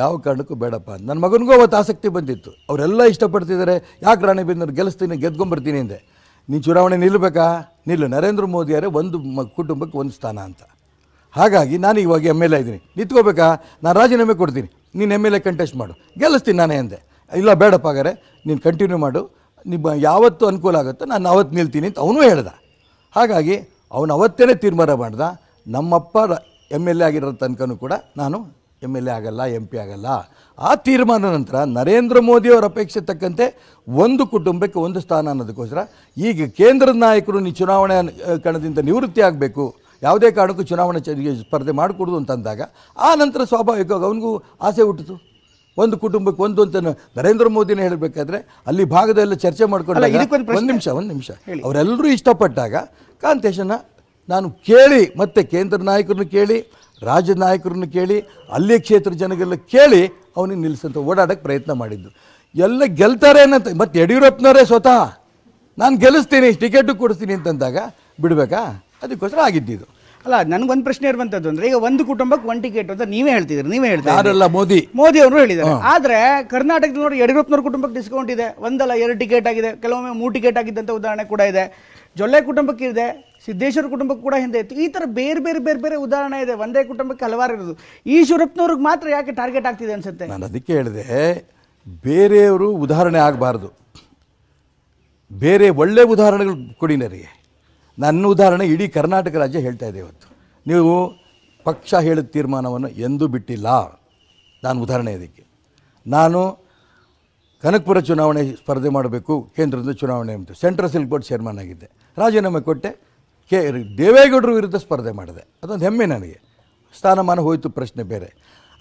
ಯಾವ ಕಾರಣಕ್ಕೂ ಬೇಡಪ್ಪ ನನ್ನ ಮಗನಿಗೂ ಅವತ್ತು ಆಸಕ್ತಿ ಬಂದಿತ್ತು ಅವರೆಲ್ಲ ಇಷ್ಟಪಡ್ತಿದ್ದಾರೆ ಯಾಕೆ ರಾಣಿಬೆನ್ನೂರು ಗೆಲ್ಲಿಸ್ತೀನಿ ಗೆದ್ಕೊಂಬರ್ತೀನಿ ಅಂದೆ ನೀನು ಚುನಾವಣೆ ನಿಲ್ಲಬೇಕಾ ನಿಲ್ಲು ನರೇಂದ್ರ ಮೋದಿಯವರೇ ಒಂದು ಮ ಕುಟುಂಬಕ್ಕೆ ಒಂದು ಸ್ಥಾನ ಅಂತ ಹಾಗಾಗಿ ನಾನು ಇವಾಗ ಎಮ್ ಎಲ್ ಎ ಇದ್ದೀನಿ ನಿಂತ್ಕೋಬೇಕಾ ನಾನು ರಾಜೀನಾಮೆ ಕೊಡ್ತೀನಿ ನೀನು ಎಮ್ ಎಲ್ ಎ ಕಂಟೆಸ್ಟ್ ಮಾಡು ಗೆಲ್ಲಿಸ್ತೀನಿ ನಾನೇ ಅಂದೆ ಇಲ್ಲ ಬೇಡಪ್ಪ ಹಾಗಾರೆ ನೀನು ಕಂಟಿನ್ಯೂ ಮಾಡು ನಿಮ್ಮ ಯಾವತ್ತು ಅನುಕೂಲ ಆಗುತ್ತೋ ನಾನು ಅವತ್ತು ನಿಲ್ತೀನಿ ಅಂತ ಅವನು ಹೇಳ್ದ ಹಾಗಾಗಿ ಅವನು ಅವತ್ತೇ ತೀರ್ಮಾನ ಮಾಡ್ದ ನಮ್ಮಪ್ಪ ಎಮ್ ಎಲ್ ಎ ಆಗಿರೋ ತನಕನೂ ಕೂಡ ನಾನು ಎಮ್ ಎಲ್ ಎ ಆಗಲ್ಲ ಎಂ ಪಿ ಆಗಲ್ಲ ಆ ತೀರ್ಮಾನ ನಂತರ ನರೇಂದ್ರ ಮೋದಿಯವರ ಅಪೇಕ್ಷೆ ತಕ್ಕಂತೆ ಒಂದು ಕುಟುಂಬಕ್ಕೆ ಒಂದು ಸ್ಥಾನ ಅನ್ನೋದಕ್ಕೋಸ್ಕರ ಈಗ ಕೇಂದ್ರದ ನಾಯಕರು ನೀ ಚುನಾವಣೆ ಕಣದಿಂದ ನಿವೃತ್ತಿ ಆಗಬೇಕು ಯಾವುದೇ ಕಾರಣಕ್ಕೂ ಚುನಾವಣೆ ಸ್ಪರ್ಧೆ ಮಾಡಿಕೊಡೋದು ಅಂತಂದಾಗ ಆ ನಂತರ ಸ್ವಾಭಾವಿಕವಾಗಿ ಅವನಿಗೂ ಆಸೆ ಹುಟ್ಟಿತು ಒಂದು ಕುಟುಂಬಕ್ಕೆ ಒಂದು ಅಂತ ನರೇಂದ್ರ ಮೋದಿನ ಹೇಳಬೇಕಾದ್ರೆ ಅಲ್ಲಿ ಭಾಗದಲ್ಲಿ ಚರ್ಚೆ ಮಾಡಿಕೊಂಡು ಒಂದು ನಿಮಿಷ ಒಂದು ನಿಮಿಷ ಅವರೆಲ್ಲರೂ ಇಷ್ಟಪಟ್ಟಾಗ ಕಾಂತೇಶನ ನಾನು ಕೇಳಿ ಮತ್ತೆ ಕೇಂದ್ರ ನಾಯಕರನ್ನು ಕೇಳಿ ರಾಜ್ಯದ ನಾಯಕರನ್ನು ಕೇಳಿ ಅಲ್ಲಿಯ ಕ್ಷೇತ್ರ ಜನಗೆಲ್ಲ ಕೇಳಿ ಅವನಿಗೆ ನಿಲ್ಲಿಸಂತ ಓಡಾಡೋಕ್ಕೆ ಪ್ರಯತ್ನ ಮಾಡಿದ್ದು ಎಲ್ಲ ಗೆಲ್ತಾರೆ ಏನಂತ ಮತ್ತು ಯಡಿಯೂರಪ್ಪನವರೇ ಸ್ವತಃ ನಾನು ಗೆಲ್ಲಿಸ್ತೀನಿ ಟಿಕೆಟು ಕೊಡಿಸ್ತೀನಿ ಅಂತಂದಾಗ ಬಿಡಬೇಕಾ ಅದಕ್ಕೋಸ್ಕರ ಆಗಿದ್ದಿದ್ದು ಅಲ್ಲ ನನಗೊಂದು ಪ್ರಶ್ನೆ ಇರುವಂಥದ್ದು ಅಂದರೆ ಈಗ ಒಂದು ಕುಟುಂಬಕ್ಕೆ ಒಂದು ಟಿಕೆಟ್ ಅಂತ ನೀವೇ ಹೇಳ್ತಿದ್ರು ನೀವೇ ಹೇಳ್ತಾರೆ ಮೋದಿ ಮೋದಿ ಅವರು ಹೇಳಿದ್ದಾರೆ ಆದರೆ ಕರ್ನಾಟಕದ ನೋಡಿ ಯಡಿಯೂರಪ್ಪನವ್ರ ಕುಟುಂಬಕ್ಕೆ ಡಿಸ್ಕೌಂಟ್ ಇದೆ ಒಂದಲ್ಲ ಎರಡು ಟಿಕೆಟ್ ಆಗಿದೆ ಕೆಲವೊಮ್ಮೆ ಮೂರು ಟಿಕೆಟ್ ಆಗಿದ್ದಂಥ ಉದಾಹರಣೆ ಕೂಡ ಇದೆ ಜೊಲ್ಲೆ ಕುಟುಂಬಕ್ಕೆ ಇದೆ ಸಿದ್ದೇಶ್ವರ ಕುಟುಂಬಕ್ಕೆ ಕೂಡ ಹಿಂದೆ ಇತ್ತು ಈ ಥರ ಬೇರೆ ಬೇರೆ ಬೇರೆ ಬೇರೆ ಉದಾಹರಣೆ ಇದೆ ಒಂದೇ ಕುಟುಂಬಕ್ಕೆ ಹಲವಾರು ಇರೋದು ಈಶ್ವರಪ್ಪನವ್ರಿಗೆ ಮಾತ್ರ ಯಾಕೆ ಟಾರ್ಗೆಟ್ ಆಗ್ತಿದೆ ಅನಿಸುತ್ತೆ ನಾನು ಅದಕ್ಕೆ ಹೇಳಿದೆ ಬೇರೆಯವರು ಉದಾಹರಣೆ ಆಗಬಾರ್ದು ಬೇರೆ ಒಳ್ಳೆಯ ಉದಾಹರಣೆಗಳು ಕೊಡಿ ನನ್ನ ಉದಾಹರಣೆ ಇಡೀ ಕರ್ನಾಟಕ ರಾಜ್ಯ ಹೇಳ್ತಾ ಇದೆ ಇವತ್ತು ನೀವು ಪಕ್ಷ ಹೇಳಿದ ತೀರ್ಮಾನವನ್ನು ಎಂದೂ ಬಿಟ್ಟಿಲ್ಲ ನಾನು ಉದಾಹರಣೆ ಇದಕ್ಕೆ ನಾನು ಕನಕಪುರ ಚುನಾವಣೆ ಸ್ಪರ್ಧೆ ಮಾಡಬೇಕು ಕೇಂದ್ರದ ಚುನಾವಣೆ ಅಂತ ಸೆಂಟ್ರಲ್ ಸಿಲ್ಕ್ ಬೋರ್ಡ್ ಚೇರ್ಮನ್ ಆಗಿದ್ದೆ ರಾಜೀನಾಮೆ ಕೊಟ್ಟೆ ಕೆ ದೇವೇಗೌಡರು ವಿರುದ್ಧ ಸ್ಪರ್ಧೆ ಮಾಡಿದೆ ಅದೊಂದು ಹೆಮ್ಮೆ ನನಗೆ ಸ್ಥಾನಮಾನ ಹೋಯಿತು ಪ್ರಶ್ನೆ ಬೇರೆ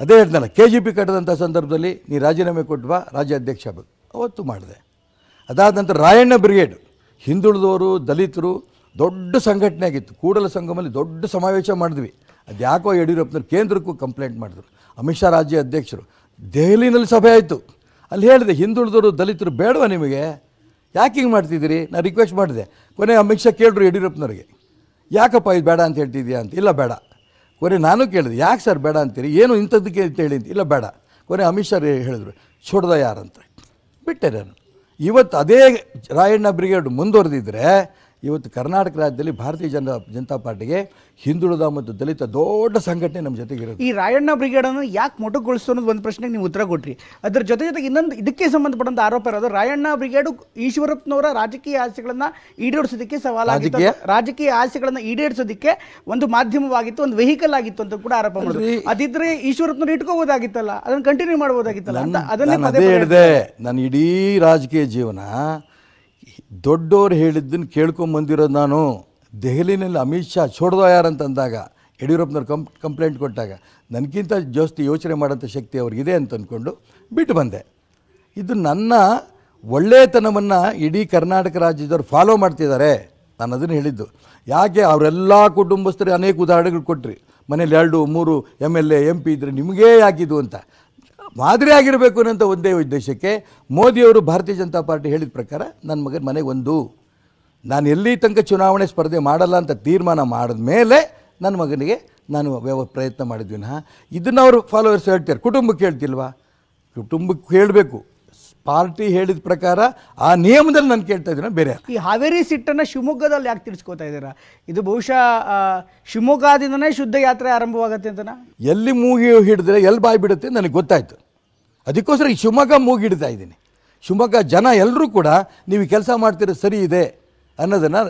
ಅದೇ ಹೇಳ್ದಲ್ಲ ಕೆ ಜಿ ಪಿ ಕಟ್ಟದಂಥ ಸಂದರ್ಭದಲ್ಲಿ ನೀ ರಾಜೀನಾಮೆ ಅಧ್ಯಕ್ಷ ರಾಜ್ಯಾಧ್ಯಕ್ಷ ಅವತ್ತು ಮಾಡಿದೆ ಅದಾದ ನಂತರ ರಾಯಣ್ಣ ಬ್ರಿಗೇಡ್ ಹಿಂದುಳಿದವರು ದಲಿತರು ದೊಡ್ಡ ಸಂಘಟನೆ ಆಗಿತ್ತು ಕೂಡಲ ಸಂಘಮಲ್ಲಿ ದೊಡ್ಡ ಸಮಾವೇಶ ಮಾಡಿದ್ವಿ ಅದು ಯಾಕೋ ಯಡಿಯೂರಪ್ಪನವ್ರು ಕೇಂದ್ರಕ್ಕೂ ಕಂಪ್ಲೇಂಟ್ ಮಾಡಿದ್ರು ಅಮಿತ್ ಶಾ ರಾಜ್ಯ ಅಧ್ಯಕ್ಷರು ದೆಹಲಿನಲ್ಲಿ ಸಭೆ ಆಯಿತು ಅಲ್ಲಿ ಹೇಳಿದೆ ಹಿಂದುಳಿದವರು ದಲಿತರು ಬೇಡವಾ ನಿಮಗೆ ಯಾಕೆ ಹಿಂಗೆ ಮಾಡ್ತಿದ್ದೀರಿ ನಾನು ರಿಕ್ವೆಸ್ಟ್ ಮಾಡಿದೆ ಕೊನೆ ಅಮಿತ್ ಶಾ ಕೇಳಿದ್ರು ಯಡಿಯೂರಪ್ಪನವ್ರಿಗೆ ಯಾಕಪ್ಪ ಇದು ಬೇಡ ಅಂತ ಹೇಳ್ತಿದ್ಯಾ ಅಂತ ಇಲ್ಲ ಬೇಡ ಕೊನೆ ನಾನು ಕೇಳಿದೆ ಯಾಕೆ ಸರ್ ಬೇಡ ಅಂತೀರಿ ಏನು ಇಂಥದ್ದಕ್ಕೆ ಅಂತ ಅಂತ ಇಲ್ಲ ಬೇಡ ಕೊನೆ ಅಮಿತ್ ಶಾ ಹೇಳಿದ್ರು ಸುಡ್ದ ಯಾರಂತ ಬಿಟ್ಟೆ ನಾನು ಇವತ್ತು ಅದೇ ರಾಯಣ್ಣ ಬ್ರಿಗೇಡ್ ಮುಂದುವರೆದಿದ್ದರೆ ಇವತ್ತು ಕರ್ನಾಟಕ ರಾಜ್ಯದಲ್ಲಿ ಭಾರತೀಯ ಜನತಾ ಜನತಾ ಪಾರ್ಟಿಗೆ ಹಿಂದುಳಿದ ಮತ್ತು ದಲಿತ ದೊಡ್ಡ ಸಂಘಟನೆ ನಮ್ಮ ಜೊತೆಗೆ ಇರೋದು ಈ ರಾಯಣ್ಣ ಬ್ರಿಗೇಡನ್ನು ಯಾಕೆ ಮೊಟಕುಗೊಳಿಸ್ತು ಅನ್ನೋದು ಒಂದು ಪ್ರಶ್ನೆಗೆ ನೀವು ಉತ್ತರ ಕೊಟ್ರಿ ಅದರ ಜೊತೆ ಜೊತೆಗೆ ಇನ್ನೊಂದು ಇದಕ್ಕೆ ಸಂಬಂಧಪಟ್ಟಂತ ಆರೋಪ ಇರೋದು ರಾಯಣ್ಣ ಬ್ರಿಗೇಡು ಈಶ್ವರಪ್ಪನವರ ರಾಜಕೀಯ ಆಸೆಗಳನ್ನ ಈಡೇರಿಸೋದಕ್ಕೆ ಸವಾಲಾಗಿತ್ತು ರಾಜಕೀಯ ಆಸೆಗಳನ್ನ ಈಡೇರಿಸೋದಕ್ಕೆ ಒಂದು ಮಾಧ್ಯಮವಾಗಿತ್ತು ಒಂದು ವೆಹಿಕಲ್ ಆಗಿತ್ತು ಅಂತ ಕೂಡ ಆರೋಪ ಮಾಡಿದ್ರು ಅದಿದ್ರೆ ಈಶ್ವರಪ್ಪನವರು ಇಟ್ಕೋಬಹುದಾಗಿತ್ತಲ್ಲ ಅದನ್ನು ಕಂಟಿನ್ಯೂ ಮಾಡಬಹುದಾಗಿತ್ತಲ್ಲ ಅದನ್ನೇ ನಾನು ಇಡೀ ರಾಜಕೀಯ ಜೀವನ ದೊಡ್ಡವ್ರು ಹೇಳಿದ್ದನ್ನು ಕೇಳ್ಕೊಂಬಂದಿರೋದು ನಾನು ದೆಹಲಿನಲ್ಲಿ ಅಮಿತ್ ಶಾ ಚೋಡ್ದೋ ಯಾರಂತಂದಾಗ ಯಡಿಯೂರಪ್ಪನವ್ರು ಕಂಪ್ ಕಂಪ್ಲೇಂಟ್ ಕೊಟ್ಟಾಗ ನನಗಿಂತ ಜಾಸ್ತಿ ಯೋಚನೆ ಮಾಡೋಂಥ ಶಕ್ತಿ ಅವ್ರಿಗಿದೆ ಅಂತ ಅಂದ್ಕೊಂಡು ಬಿಟ್ಟು ಬಂದೆ ಇದು ನನ್ನ ಒಳ್ಳೆಯತನವನ್ನು ಇಡೀ ಕರ್ನಾಟಕ ರಾಜ್ಯದವ್ರು ಫಾಲೋ ಮಾಡ್ತಿದ್ದಾರೆ ನಾನು ಅದನ್ನು ಹೇಳಿದ್ದು ಯಾಕೆ ಅವರೆಲ್ಲ ಕುಟುಂಬಸ್ಥರು ಅನೇಕ ಉದಾಹರಣೆಗಳು ಕೊಟ್ಟರು ಮನೇಲಿ ಎರಡು ಮೂರು M L A M P ಇದ್ದರೆ ನಿಮಗೇ ಯಾಕಿದು ಅಂತ ಮಾದರಿ ಆಗಿರಬೇಕು ಅನ್ನೋಂಥ ಒಂದೇ ಉದ್ದೇಶಕ್ಕೆ ಮೋದಿಯವರು ಭಾರತೀಯ ಜನತಾ ಪಾರ್ಟಿ ಹೇಳಿದ ಪ್ರಕಾರ ನನ್ನ ಮಗನ ಮನೆಗೆ ಒಂದು ನಾನು ಎಲ್ಲಿ ತನಕ ಚುನಾವಣೆ ಸ್ಪರ್ಧೆ ಮಾಡಲ್ಲ ಅಂತ ತೀರ್ಮಾನ ಮಾಡಿದ ಮೇಲೆ ನನ್ನ ಮಗನಿಗೆ ನಾನು ವ್ಯವ ಪ್ರಯತ್ನ ಮಾಡಿದ್ವಿನ ಇದನ್ನು ಅವರು ಫಾಲೋವರ್ಸ್ ಹೇಳ್ತಾರೆ ಕುಟುಂಬಕ್ಕೆ ಹೇಳ್ತಿಲ್ವಾ ಕುಟುಂಬಕ್ಕೆ ಹೇಳಬೇಕು ಪಾರ್ಟಿ ಹೇಳಿದ ಪ್ರಕಾರ ಆ ನಿಯಮದಲ್ಲಿ ನಾನು ಕೇಳ್ತಾ ಇದ್ದೀನಿ ಬೇರೆ ಈ ಹಾವೇರಿ ಸಿಟ್ಟನ್ನು ಶಿವಮೊಗ್ಗದಲ್ಲಿ ಯಾಕೆ ತಿಳಿಸ್ಕೊತಾ ಇದ್ದೀರಾ ಇದು ಬಹುಶಃ ಶಿವಮೊಗ್ಗದಿಂದನೇ ಶುದ್ಧ ಯಾತ್ರೆ ಆರಂಭವಾಗುತ್ತೆ ಅಂತನಾ ಎಲ್ಲಿ ಮೂಗಿ ಹಿಡಿದ್ರೆ ಎಲ್ಲಿ ಬಾಯಿ ಬಿಡುತ್ತೆ ನನಗೆ ಗೊತ್ತಾಯಿತು ಅದಕ್ಕೋಸ್ಕರ ಈ ಶಿವಮೊಗ್ಗ ಮೂಗಿ ಹಿಡ್ತಾ ಇದ್ದೀನಿ ಶಿವಮೊಗ್ಗ ಜನ ಎಲ್ಲರೂ ಕೂಡ ನೀವು ಕೆಲಸ ಮಾಡ್ತೀರ ಸರಿ ಇದೆ ಅನ್ನೋದನ್ನು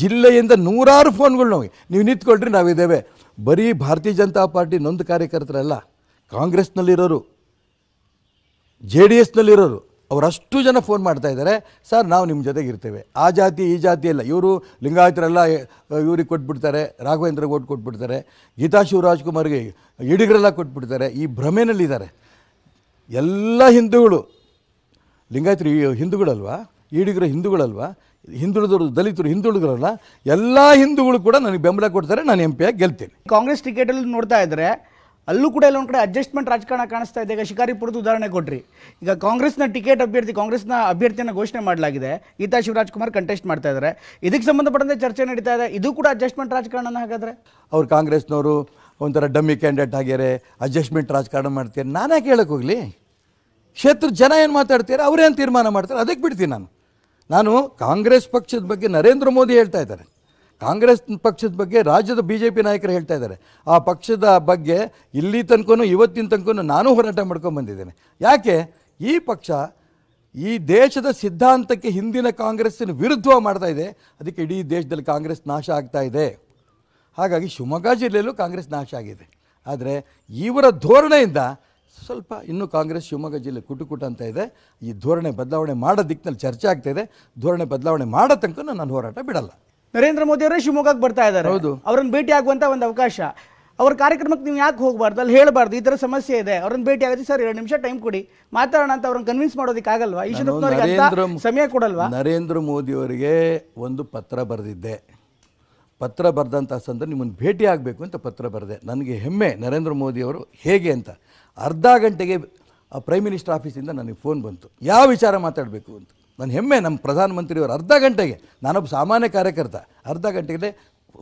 ಜಿಲ್ಲೆಯಿಂದ ನೂರಾರು ಫೋನ್ಗಳು ನೋಡಿ ನೀವು ನಿಂತ್ಕೊಳ್ರಿ ನಾವಿದ್ದೇವೆ ಬರೀ ಭಾರತೀಯ ಜನತಾ ಪಾರ್ಟಿ ನೊಂದು ಕಾರ್ಯಕರ್ತರಲ್ಲ ಕಾಂಗ್ರೆಸ್ನಲ್ಲಿರೋರು ಜೆ ಡಿ ಎಸ್ನಲ್ಲಿರೋರು ಅವರಷ್ಟು ಜನ ಫೋನ್ ಮಾಡ್ತಾ ಇದ್ದಾರೆ ಸರ್ ನಾವು ನಿಮ್ಮ ಜೊತೆಗೆ ಇರ್ತೇವೆ ಆ ಜಾತಿ ಈ ಜಾತಿ ಎಲ್ಲ ಇವರು ಲಿಂಗಾಯತರೆಲ್ಲ ಇವ್ರಿಗೆ ಕೊಟ್ಬಿಡ್ತಾರೆ ರಾಘವೇಂದ್ರ ಓಟ್ ಕೊಟ್ಬಿಡ್ತಾರೆ ಗೀತಾ ಶಿವರಾಜ್ಕುಮಾರ್ಗೆ ಇಡಿಗರೆಲ್ಲ ಕೊಟ್ಬಿಡ್ತಾರೆ ಈ ಭ್ರಮೆಯಲ್ಲಿದ್ದಾರೆ ಎಲ್ಲ ಹಿಂದೂಗಳು ಲಿಂಗಾಯತರು ಹಿಂದೂಗಳಲ್ವಾ ಈಡಿಗರು ಹಿಂದೂಗಳಲ್ವಾ ಹಿಂದುಳಿದವರು ದಲಿತರು ಹಿಂದುಳಿದ್ರಲ್ಲ ಎಲ್ಲ ಹಿಂದೂಗಳು ಕೂಡ ನನಗೆ ಬೆಂಬಲ ಕೊಡ್ತಾರೆ ನಾನು ಎಂ ಪಿ ಆಗಿ ಗೆಲ್ತೇನೆ ಕಾಂಗ್ರೆಸ್ ಟಿಕೆಟಲ್ಲಿ ನೋಡ್ತಾ ಇದ್ದರೆ ಅಲ್ಲೂ ಕೂಡ ಎಲ್ಲೊಂದು ಕಡೆ ಅಡ್ಜಸ್ಟ್ಮೆಂಟ್ ರಾಜಕಾರಣ ಕಾಣಿಸ್ತಾ ಇದೆ ಈಗ ಶಿಕಾರಿಪುರದ ಉದಾಹರಣೆ ಕೊಡ್ರಿ ಈಗ ಕಾಂಗ್ರೆಸ್ನ ಟಿಕೆಟ್ ಅಭ್ಯರ್ಥಿ ಕಾಂಗ್ರೆಸ್ನ ಅಭ್ಯರ್ಥಿಯನ್ನು ಘೋಷಣೆ ಮಾಡಲಾಗಿದೆ ಈತ ಶಿವರಾಜ್ ಕುಮಾರ್ ಕಂಟೆಸ್ಟ್ ಮಾಡ್ತಾ ಇದ್ದಾರೆ ಇದಕ್ಕೆ ಸಂಬಂಧಪಟ್ಟಂತೆ ಚರ್ಚೆ ನಡೀತಾ ಇದೆ ಇದು ಕೂಡ ಅಡ್ಜಸ್ಟ್ಮೆಂಟ್ ರಾಜಕಾರಣ ಹಾಗಾದರೆ ಅವ್ರು ಕಾಂಗ್ರೆಸ್ನವರು ಒಂಥರ ಡಮ್ಮಿ ಕ್ಯಾಂಡಿಡೇಟ್ ಆಗ್ಯಾರೆ ಅಡ್ಜಸ್ಟ್ಮೆಂಟ್ ರಾಜಕಾರಣ ಮಾಡ್ತೀರಿ ನಾನು ಯಾಕೆ ಹೋಗಲಿ ಕ್ಷೇತ್ರ ಜನ ಏನು ಮಾತಾಡ್ತೀರಾ ಅವರೇನು ತೀರ್ಮಾನ ಮಾಡ್ತಾರೆ ಅದಕ್ಕೆ ಬಿಡ್ತೀನಿ ನಾನು ನಾನು ಕಾಂಗ್ರೆಸ್ ಪಕ್ಷದ ಬಗ್ಗೆ ನರೇಂದ್ರ ಮೋದಿ ಹೇಳ್ತಾ ಇದ್ದಾರೆ ಕಾಂಗ್ರೆಸ್ ಪಕ್ಷದ ಬಗ್ಗೆ ರಾಜ್ಯದ ಬಿ ಜೆ ಪಿ ನಾಯಕರು ಹೇಳ್ತಾ ಇದ್ದಾರೆ ಆ ಪಕ್ಷದ ಬಗ್ಗೆ ಇಲ್ಲಿ ತನಕ ಇವತ್ತಿನ ತನಕ ನಾನು ಹೋರಾಟ ಮಾಡ್ಕೊಂಬಂದಿದ್ದೇನೆ ಬಂದಿದ್ದೇನೆ ಯಾಕೆ ಈ ಪಕ್ಷ ಈ ದೇಶದ ಸಿದ್ಧಾಂತಕ್ಕೆ ಹಿಂದಿನ ಕಾಂಗ್ರೆಸ್ಸಿನ ವಿರುದ್ಧ ಮಾಡ್ತಾ ಇದೆ ಅದಕ್ಕೆ ಇಡೀ ದೇಶದಲ್ಲಿ ಕಾಂಗ್ರೆಸ್ ನಾಶ ಆಗ್ತಾ ಇದೆ ಹಾಗಾಗಿ ಶಿವಮೊಗ್ಗ ಜಿಲ್ಲೆಯಲ್ಲೂ ಕಾಂಗ್ರೆಸ್ ನಾಶ ಆಗಿದೆ ಆದರೆ ಇವರ ಧೋರಣೆಯಿಂದ ಸ್ವಲ್ಪ ಇನ್ನೂ ಕಾಂಗ್ರೆಸ್ ಶಿವಮೊಗ್ಗ ಜಿಲ್ಲೆ ಕುಟುಕುಟ ಅಂತ ಇದೆ ಈ ಧೋರಣೆ ಬದಲಾವಣೆ ಮಾಡೋ ದಿಕ್ಕಿನಲ್ಲಿ ಚರ್ಚೆ ಆಗ್ತಾಯಿದೆ ಧೋರಣೆ ಬದಲಾವಣೆ ಮಾಡೋ ತನಕ ನಾನು ಹೋರಾಟ ಬಿಡಲ್ಲ ನರೇಂದ್ರ ಮೋದಿ ಅವರೇ ಶಿವಮೊಗ್ಗಕ್ಕೆ ಬರ್ತಾ ಇದ್ದಾರೆ ಅವ್ರನ್ನ ಭೇಟಿ ಆಗುವಂತ ಒಂದು ಅವಕಾಶ ಅವ್ರ ಕಾರ್ಯಕ್ರಮಕ್ಕೆ ನೀವು ಯಾಕೆ ಹೋಗಬಾರ್ದು ಅಲ್ಲಿ ಹೇಳಬಾರ್ದು ಈ ತರ ಸಮಸ್ಯೆ ಇದೆ ಅವ್ರನ್ನ ಭೇಟಿ ಆಗುತ್ತೆ ಸರ್ ಎರಡು ನಿಮಿಷ ಟೈಮ್ ಕೊಡಿ ಮಾತಾಡೋಣ ಅಂತ ಅವ್ರನ್ನ ಕನ್ವಿನ್ಸ್ ಮಾಡೋದಕ್ಕೆ ಆಗಲ್ವಾ ಸಮಯ ಕೊಡಲ್ವಾ ನರೇಂದ್ರ ಮೋದಿ ಅವರಿಗೆ ಒಂದು ಪತ್ರ ಬರೆದಿದ್ದೆ ಪತ್ರ ಬರೆದಂಥ ಸಂದರ್ಭ ನಿಮ್ಮನ್ನು ಭೇಟಿ ಆಗಬೇಕು ಅಂತ ಪತ್ರ ಬರೆದೆ ನನಗೆ ಹೆಮ್ಮೆ ನರೇಂದ್ರ ಮೋದಿ ಅವರು ಹೇಗೆ ಅಂತ ಅರ್ಧ ಗಂಟೆಗೆ ಪ್ರೈಮ್ ಮಿನಿಸ್ಟರ್ ಆಫೀಸಿಂದ ನನಗೆ ಫೋನ್ ಬಂತು ಯಾವ ವಿಚಾರ ಮಾತಾಡಬೇಕು ಅಂತ ನನ್ನ ಹೆಮ್ಮೆ ನಮ್ಮ ಪ್ರಧಾನಮಂತ್ರಿಯವರು ಅರ್ಧ ಗಂಟೆಗೆ ನಾನೊಬ್ಬ ಸಾಮಾನ್ಯ ಕಾರ್ಯಕರ್ತ ಅರ್ಧ ಗಂಟೆಗೆ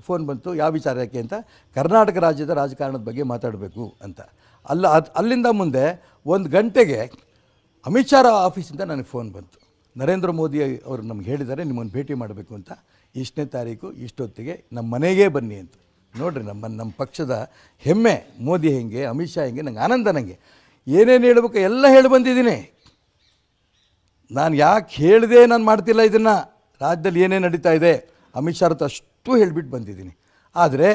ಫೋನ್ ಬಂತು ಯಾವ ವಿಚಾರಕ್ಕೆ ಅಂತ ಕರ್ನಾಟಕ ರಾಜ್ಯದ ರಾಜಕಾರಣದ ಬಗ್ಗೆ ಮಾತಾಡಬೇಕು ಅಂತ ಅಲ್ಲ ಅಲ್ಲಿಂದ ಮುಂದೆ ಒಂದು ಗಂಟೆಗೆ ಅಮಿತ್ ಶಾರ ಆಫೀಸಿಂದ ನನಗೆ ಫೋನ್ ಬಂತು ನರೇಂದ್ರ ಮೋದಿ ಅವರು ನಮ್ಗೆ ಹೇಳಿದ್ದಾರೆ ನಿಮ್ಮನ್ನು ಭೇಟಿ ಮಾಡಬೇಕು ಅಂತ ಇಷ್ಟನೇ ತಾರೀಕು ಇಷ್ಟೊತ್ತಿಗೆ ನಮ್ಮ ಮನೆಗೇ ಬನ್ನಿ ಅಂತ ನೋಡಿರಿ ನಮ್ಮ ನಮ್ಮ ಪಕ್ಷದ ಹೆಮ್ಮೆ ಮೋದಿ ಹೆಂಗೆ ಅಮಿತ್ ಶಾ ಹೆಂಗೆ ನಂಗೆ ಆನಂದ ನನಗೆ ಏನೇನು ಹೇಳಬೇಕು ಎಲ್ಲ ಹೇಳಿ ಬಂದಿದ್ದೀನಿ ನಾನು ಯಾಕೆ ಹೇಳಿದೆ ನಾನು ಮಾಡ್ತಿಲ್ಲ ಇದನ್ನು ರಾಜ್ಯದಲ್ಲಿ ಏನೇ ನಡೀತಾ ಇದೆ ಅಮಿತ್ ಶಾ ಹತ್ರ ಅಷ್ಟು ಹೇಳಿಬಿಟ್ಟು ಬಂದಿದ್ದೀನಿ ಆದರೆ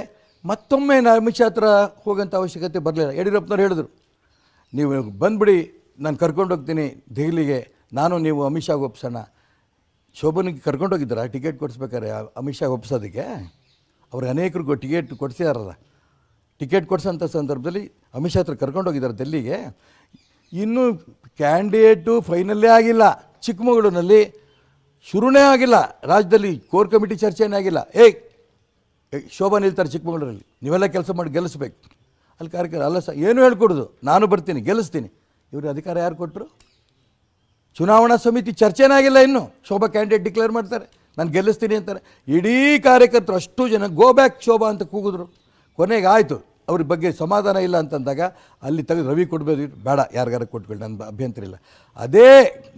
ಮತ್ತೊಮ್ಮೆ ನಾನು ಅಮಿತ್ ಶಾ ಹತ್ರ ಹೋಗೋಂಥ ಅವಶ್ಯಕತೆ ಬರಲಿಲ್ಲ ಯಡಿಯೂರಪ್ಪನವ್ರು ಹೇಳಿದ್ರು ನೀವು ಬಂದುಬಿಡಿ ನಾನು ಕರ್ಕೊಂಡು ಹೋಗ್ತೀನಿ ದೆಹಲಿಗೆ ನಾನು ನೀವು ಅಮಿತ್ ಶಾಗೆ ಒಪ್ಸೋಣ ಶೋಭನಿಗೆ ಕರ್ಕೊಂಡು ಟಿಕೆಟ್ ಕೊಡಿಸ್ಬೇಕಾರೆ ಅಮಿತ್ ಶಾಗೆ ಒಪ್ಸೋದಕ್ಕೆ ಅವ್ರಿಗೆ ಅನೇಕರಿಗೂ ಟಿಕೆಟ್ ಕೊಡಿಸಿದಾರಲ್ಲ ಟಿಕೆಟ್ ಕೊಡಿಸೋಂಥ ಸಂದರ್ಭದಲ್ಲಿ ಅಮಿತ್ ಶಾ ಹತ್ರ ಕರ್ಕೊಂಡು ಹೋಗಿದ್ದಾರೆ ಡೆಲ್ಲಿಗೆ ಇನ್ನೂ ಕ್ಯಾಂಡಿಡೇಟು ಫೈನಲ್ಲೇ ಆಗಿಲ್ಲ ಚಿಕ್ಕಮಗಳೂರಿನಲ್ಲಿ ಶುರುನೇ ಆಗಿಲ್ಲ ರಾಜ್ಯದಲ್ಲಿ ಕೋರ್ ಕಮಿಟಿ ಚರ್ಚೆನೇ ಆಗಿಲ್ಲ ಏಯ್ ಶೋಭಾ ನಿಲ್ತಾರೆ ಚಿಕ್ಕಮಗಳೂರಲ್ಲಿ ನೀವೆಲ್ಲ ಕೆಲಸ ಮಾಡಿ ಗೆಲ್ಲಿಸ್ಬೇಕು ಅಲ್ಲಿ ಕಾರ್ಯಕ್ರಮ ಅಲ್ಲ ಸಹ ಏನು ಹೇಳ್ಕೊಡೋದು ನಾನು ಬರ್ತೀನಿ ಗೆಲ್ಲಿಸ್ತೀನಿ ಇವರು ಅಧಿಕಾರ ಯಾರು ಕೊಟ್ಟರು ಚುನಾವಣಾ ಸಮಿತಿ ಚರ್ಚೆನೇ ಆಗಿಲ್ಲ ಇನ್ನು ಶೋಭಾ ಕ್ಯಾಂಡಿಡೇಟ್ ಡಿಕ್ಲೇರ್ ಮಾಡ್ತಾರೆ ನಾನು ಗೆಲ್ಲಿಸ್ತೀನಿ ಅಂತಾರೆ ಇಡೀ ಕಾರ್ಯಕರ್ತರು ಅಷ್ಟು ಜನ ಗೋ ಬ್ಯಾಕ್ ಶೋಭಾ ಅಂತ ಕೂಗಿದ್ರು ಕೊನೆಗೆ ಆಯಿತು ಅವ್ರ ಬಗ್ಗೆ ಸಮಾಧಾನ ಇಲ್ಲ ಅಂತಂದಾಗ ಅಲ್ಲಿ ತೆಗೆದು ರವಿ ಕೊಡಬೇಕು ಬೇಡ ಯಾರಿಗಾರು ಕೊಟ್ಬಿಡಿ ನನ್ನ ಅಭ್ಯಂತರ ಇಲ್ಲ ಅದೇ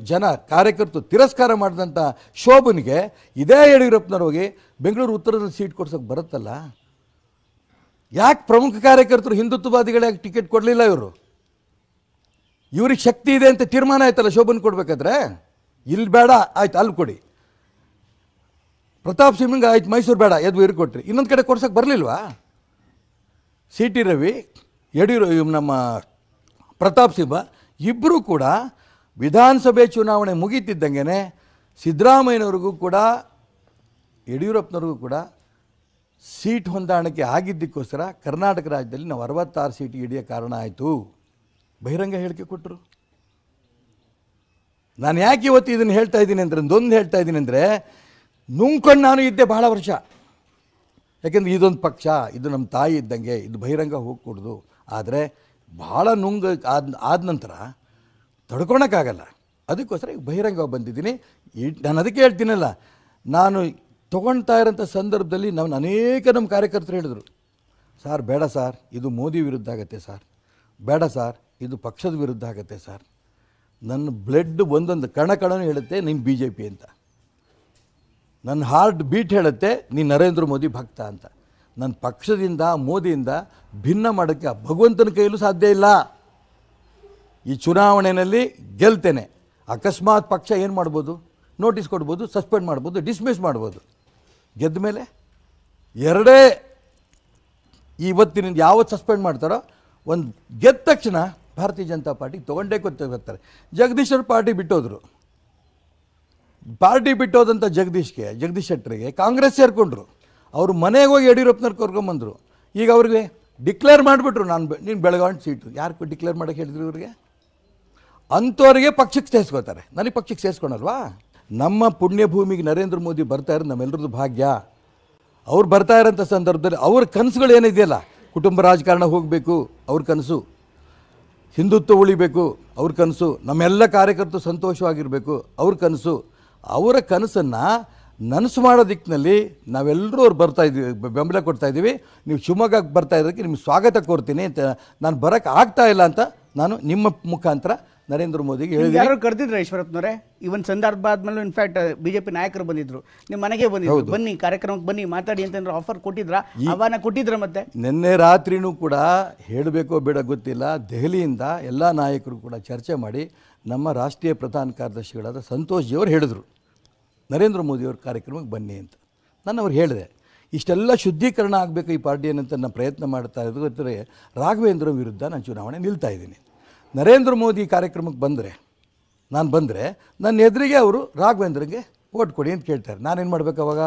ಜನ ಕಾರ್ಯಕರ್ತರು ತಿರಸ್ಕಾರ ಮಾಡಿದಂಥ ಶೋಭನಿಗೆ ಇದೇ ಯಡಿಯೂರಪ್ಪನವ್ರು ಹೋಗಿ ಬೆಂಗಳೂರು ಉತ್ತರದಲ್ಲಿ ಸೀಟ್ ಕೊಡ್ಸೋಕೆ ಬರುತ್ತಲ್ಲ ಯಾಕೆ ಪ್ರಮುಖ ಕಾರ್ಯಕರ್ತರು ಹಿಂದುತ್ವವಾದಿಗಳೇ ಟಿಕೆಟ್ ಕೊಡಲಿಲ್ಲ ಇವರು ಇವ್ರಿಗೆ ಶಕ್ತಿ ಇದೆ ಅಂತ ತೀರ್ಮಾನ ಆಯ್ತಲ್ಲ ಶೋಭನ್ ಕೊಡಬೇಕಾದ್ರೆ ಇಲ್ಲಿ ಬೇಡ ಆಯ್ತು ಅಲ್ಲಿ ಕೊಡಿ ಪ್ರತಾಪ್ ಸಿಂಹಂಗೆ ಆಯ್ತು ಮೈಸೂರು ಬೇಡ ಎದ್ವು ಇರ್ಕೊಟ್ರಿ ಇನ್ನೊಂದು ಕಡೆ ಕೊಡ್ಸೋಕ್ಕೆ ಬರಲಿಲ್ವಾ ಸಿ ಟಿ ರವಿ ಯಡಿಯೂರು ನಮ್ಮ ಪ್ರತಾಪ್ ಸಿಂಹ ಇಬ್ಬರೂ ಕೂಡ ವಿಧಾನಸಭೆ ಚುನಾವಣೆ ಮುಗೀತಿದ್ದಂಗೆ ಸಿದ್ದರಾಮಯ್ಯನವ್ರಿಗೂ ಕೂಡ ಯಡಿಯೂರಪ್ಪನವ್ರಿಗೂ ಕೂಡ ಸೀಟ್ ಹೊಂದಾಣಿಕೆ ಆಗಿದ್ದಕ್ಕೋಸ್ಕರ ಕರ್ನಾಟಕ ರಾಜ್ಯದಲ್ಲಿ ನಾವು ಅರವತ್ತಾರು ಸೀಟ್ ಹಿಡಿಯ ಕಾರಣ ಆಯಿತು ಬಹಿರಂಗ ಹೇಳಿಕೆ ಕೊಟ್ಟರು ನಾನು ಯಾಕೆ ಇವತ್ತು ಇದನ್ನು ಹೇಳ್ತಾ ಇದ್ದೀನಿ ಅಂದರೆ ಒಂದೊಂದು ಹೇಳ್ತಾ ಇದ್ದೀನಿ ಅಂದರೆ ನುಂಗ್ಕೊಂಡು ನಾನು ಇದ್ದೆ ಭಾಳ ವರ್ಷ ಯಾಕೆಂದರೆ ಇದೊಂದು ಪಕ್ಷ ಇದು ನಮ್ಮ ತಾಯಿ ಇದ್ದಂಗೆ ಇದು ಬಹಿರಂಗ ಹೋಗಕೂಡ್ದು ಆದರೆ ಭಾಳ ನುಂಗ ಆದ ಆದ ನಂತರ ತಡ್ಕೊಳಕ್ಕಾಗಲ್ಲ ಅದಕ್ಕೋಸ್ಕರ ಈಗ ಬಹಿರಂಗವಾಗಿ ಬಂದಿದ್ದೀನಿ ನಾನು ಅದಕ್ಕೆ ಹೇಳ್ತೀನಲ್ಲ ನಾನು ತೊಗೊಳ್ತಾ ಇರೋಂಥ ಸಂದರ್ಭದಲ್ಲಿ ನಾನು ಅನೇಕ ನಮ್ಮ ಕಾರ್ಯಕರ್ತರು ಹೇಳಿದರು ಸಾರ್ ಬೇಡ ಸಾರ್ ಇದು ಮೋದಿ ವಿರುದ್ಧ ಆಗತ್ತೆ ಸರ್ ಬೇಡ ಸಾರ್ ಇದು ಪಕ್ಷದ ವಿರುದ್ಧ ಆಗತ್ತೆ ಸರ್ ನನ್ನ ಬ್ಲಡ್ ಒಂದೊಂದು ಕಣ ಕಣನೂ ಹೇಳುತ್ತೆ ನಿಮ್ಮ ಬಿ ಜೆ ಪಿ ಅಂತ ನನ್ನ ಹಾರ್ಟ್ ಬೀಟ್ ಹೇಳುತ್ತೆ ನೀನು ನರೇಂದ್ರ ಮೋದಿ ಭಕ್ತ ಅಂತ ನನ್ನ ಪಕ್ಷದಿಂದ ಮೋದಿಯಿಂದ ಭಿನ್ನ ಮಾಡೋಕ್ಕೆ ಭಗವಂತನ ಕೈಯಲ್ಲೂ ಸಾಧ್ಯ ಇಲ್ಲ ಈ ಚುನಾವಣೆಯಲ್ಲಿ ಗೆಲ್ತೇನೆ ಅಕಸ್ಮಾತ್ ಪಕ್ಷ ಏನು ಮಾಡ್ಬೋದು ನೋಟಿಸ್ ಕೊಡ್ಬೋದು ಸಸ್ಪೆಂಡ್ ಮಾಡ್ಬೋದು ಡಿಸ್ಮಿಸ್ ಮಾಡ್ಬೋದು ಗೆದ್ದ ಮೇಲೆ ಎರಡೇ ಇವತ್ತಿನಿಂದ ಯಾವತ್ತು ಸಸ್ಪೆಂಡ್ ಮಾಡ್ತಾರೋ ಒಂದು ಗೆದ್ದ ತಕ್ಷಣ ಭಾರತೀಯ ಜನತಾ ಪಾರ್ಟಿಗೆ ತೊಗೊಂಡೇ ಗೊತ್ತಾಗ್ತಾರೆ ಬರ್ತಾರೆ ಜಗದೀಶ್ವರ ಪಾರ್ಟಿ ಬಿಟ್ಟೋದ್ರು ಪಾರ್ಟಿ ಬಿಟ್ಟೋದಂಥ ಜಗದೀಶ್ಗೆ ಜಗದೀಶ್ ಶೆಟ್ಟರಿಗೆ ಕಾಂಗ್ರೆಸ್ ಸೇರಿಕೊಂಡ್ರು ಅವರು ಮನೆಗೆ ಹೋಗಿ ಯಡಿಯೂರಪ್ಪನವ್ರು ಕರ್ಕೊಂಬಂದರು ಈಗ ಅವ್ರಿಗೆ ಡಿಕ್ಲೇರ್ ಮಾಡಿಬಿಟ್ರು ನಾನು ನೀನು ಬೆಳಗಾವಿ ಸೀಟು ಯಾರು ಡಿಕ್ಲೇರ್ ಮಾಡೋಕ್ಕೆ ಹೇಳಿದ್ರು ಇವರಿಗೆ ಅಂಥವ್ರಿಗೆ ಪಕ್ಷಕ್ಕೆ ಸೇರಿಸ್ಕೋತಾರೆ ನನಗೆ ಪಕ್ಷಕ್ಕೆ ಸೇರಿಸ್ಕೊಳಲ್ವಾ ನಮ್ಮ ಪುಣ್ಯಭೂಮಿಗೆ ನರೇಂದ್ರ ಮೋದಿ ಬರ್ತಾ ಇರೋದು ನಮ್ಮೆಲ್ಲರದ್ದು ಭಾಗ್ಯ ಅವ್ರು ಬರ್ತಾ ಇರೋಂಥ ಸಂದರ್ಭದಲ್ಲಿ ಅವ್ರ ಕನಸುಗಳು ಏನಿದೆಯಲ್ಲ ಕುಟುಂಬ ರಾಜಕಾರಣ ಹೋಗಬೇಕು ಅವ್ರ ಕನಸು ಹಿಂದುತ್ವ ಉಳಿಬೇಕು ಅವ್ರ ಕನಸು ನಮ್ಮೆಲ್ಲ ಕಾರ್ಯಕರ್ತರು ಸಂತೋಷವಾಗಿರಬೇಕು ಅವ್ರ ಕನಸು ಅವರ ಕನಸನ್ನು ನನಸು ಮಾಡೋ ದಿಕ್ಕಿನಲ್ಲಿ ನಾವೆಲ್ಲರೂ ಅವ್ರು ಬರ್ತಾ ಇದ್ದೀವಿ ಬೆಂಬಲ ಕೊಡ್ತಾ ಇದ್ದೀವಿ ನೀವು ಶಿವಮೊಗ್ಗಕ್ಕೆ ಬರ್ತಾ ಇರೋದಕ್ಕೆ ನಿಮ್ಗೆ ಸ್ವಾಗತ ಕೋರ್ತೀನಿ ಅಂತ ನಾನು ಬರೋಕ್ಕೆ ಆಗ್ತಾ ಇಲ್ಲ ಅಂತ ನಾನು ನಿಮ್ಮ ಮುಖಾಂತರ ನರೇಂದ್ರ ಮೋದಿಗೆ ಹೇಳಿದೆ ಯಾರು ಕರೆದಿದ್ರೆ ಈಶ್ವರಪ್ಪನವರೇ ಈ ಸಂದರ್ಭ ಆದ್ಮೇಲೆ ಇನ್ಫ್ಯಾಕ್ಟ್ ಬಿಜೆಪಿ ನಾಯಕರು ಬಂದಿದ್ರು ನಿಮ್ಮ ಮನೆಗೆ ಬಂದಿದ್ರು ಬನ್ನಿ ಕಾರ್ಯಕ್ರಮಕ್ಕೆ ಬನ್ನಿ ಮಾತಾಡಿ ಅಂತಂದ್ರೆ ಆಫರ್ ಕೊಟ್ಟಿದ್ರ ಆಹ್ವಾನ ಕೊಟ್ಟಿದ್ರ ಮತ್ತೆ ನಿನ್ನೆ ರಾತ್ರಿನೂ ಕೂಡ ಹೇಳಬೇಕೋ ಬೇಡ ಗೊತ್ತಿಲ್ಲ ದೆಹಲಿಯಿಂದ ಎಲ್ಲ ನಾಯಕರು ಕೂಡ ಚರ್ಚೆ ಮಾಡಿ ನಮ್ಮ ರಾಷ್ಟ್ರೀಯ ಪ್ರಧಾನ ಕಾರ್ಯದರ್ಶಿಗಳಾದ ಸಂತೋಷ್ ಜಿಯವರು ಹೇಳಿದ್ರು ನರೇಂದ್ರ ಮೋದಿಯವ್ರ ಕಾರ್ಯಕ್ರಮಕ್ಕೆ ಬನ್ನಿ ಅಂತ ನಾನು ಅವ್ರು ಹೇಳಿದೆ ಇಷ್ಟೆಲ್ಲ ಶುದ್ಧೀಕರಣ ಆಗಬೇಕು ಈ ಪಾರ್ಟಿ ಏನಂತ ನಾನು ಪ್ರಯತ್ನ ಮಾಡ್ತಾ ಇದ್ದರೆ ರಾಘವೇಂದ್ರ ವಿರುದ್ಧ ನಾನು ಚುನಾವಣೆ ನಿಲ್ತಾ ಇದ್ದೀನಿ ನರೇಂದ್ರ ಮೋದಿ ಕಾರ್ಯಕ್ರಮಕ್ಕೆ ಬಂದರೆ ನಾನು ಬಂದರೆ ನನ್ನ ಎದುರಿಗೆ ಅವರು ರಾಘವೇಂದ್ರಗೆ ಓಟ್ ಕೊಡಿ ಅಂತ ಕೇಳ್ತಾರೆ ನಾನೇನು ಮಾಡಬೇಕು ಅವಾಗ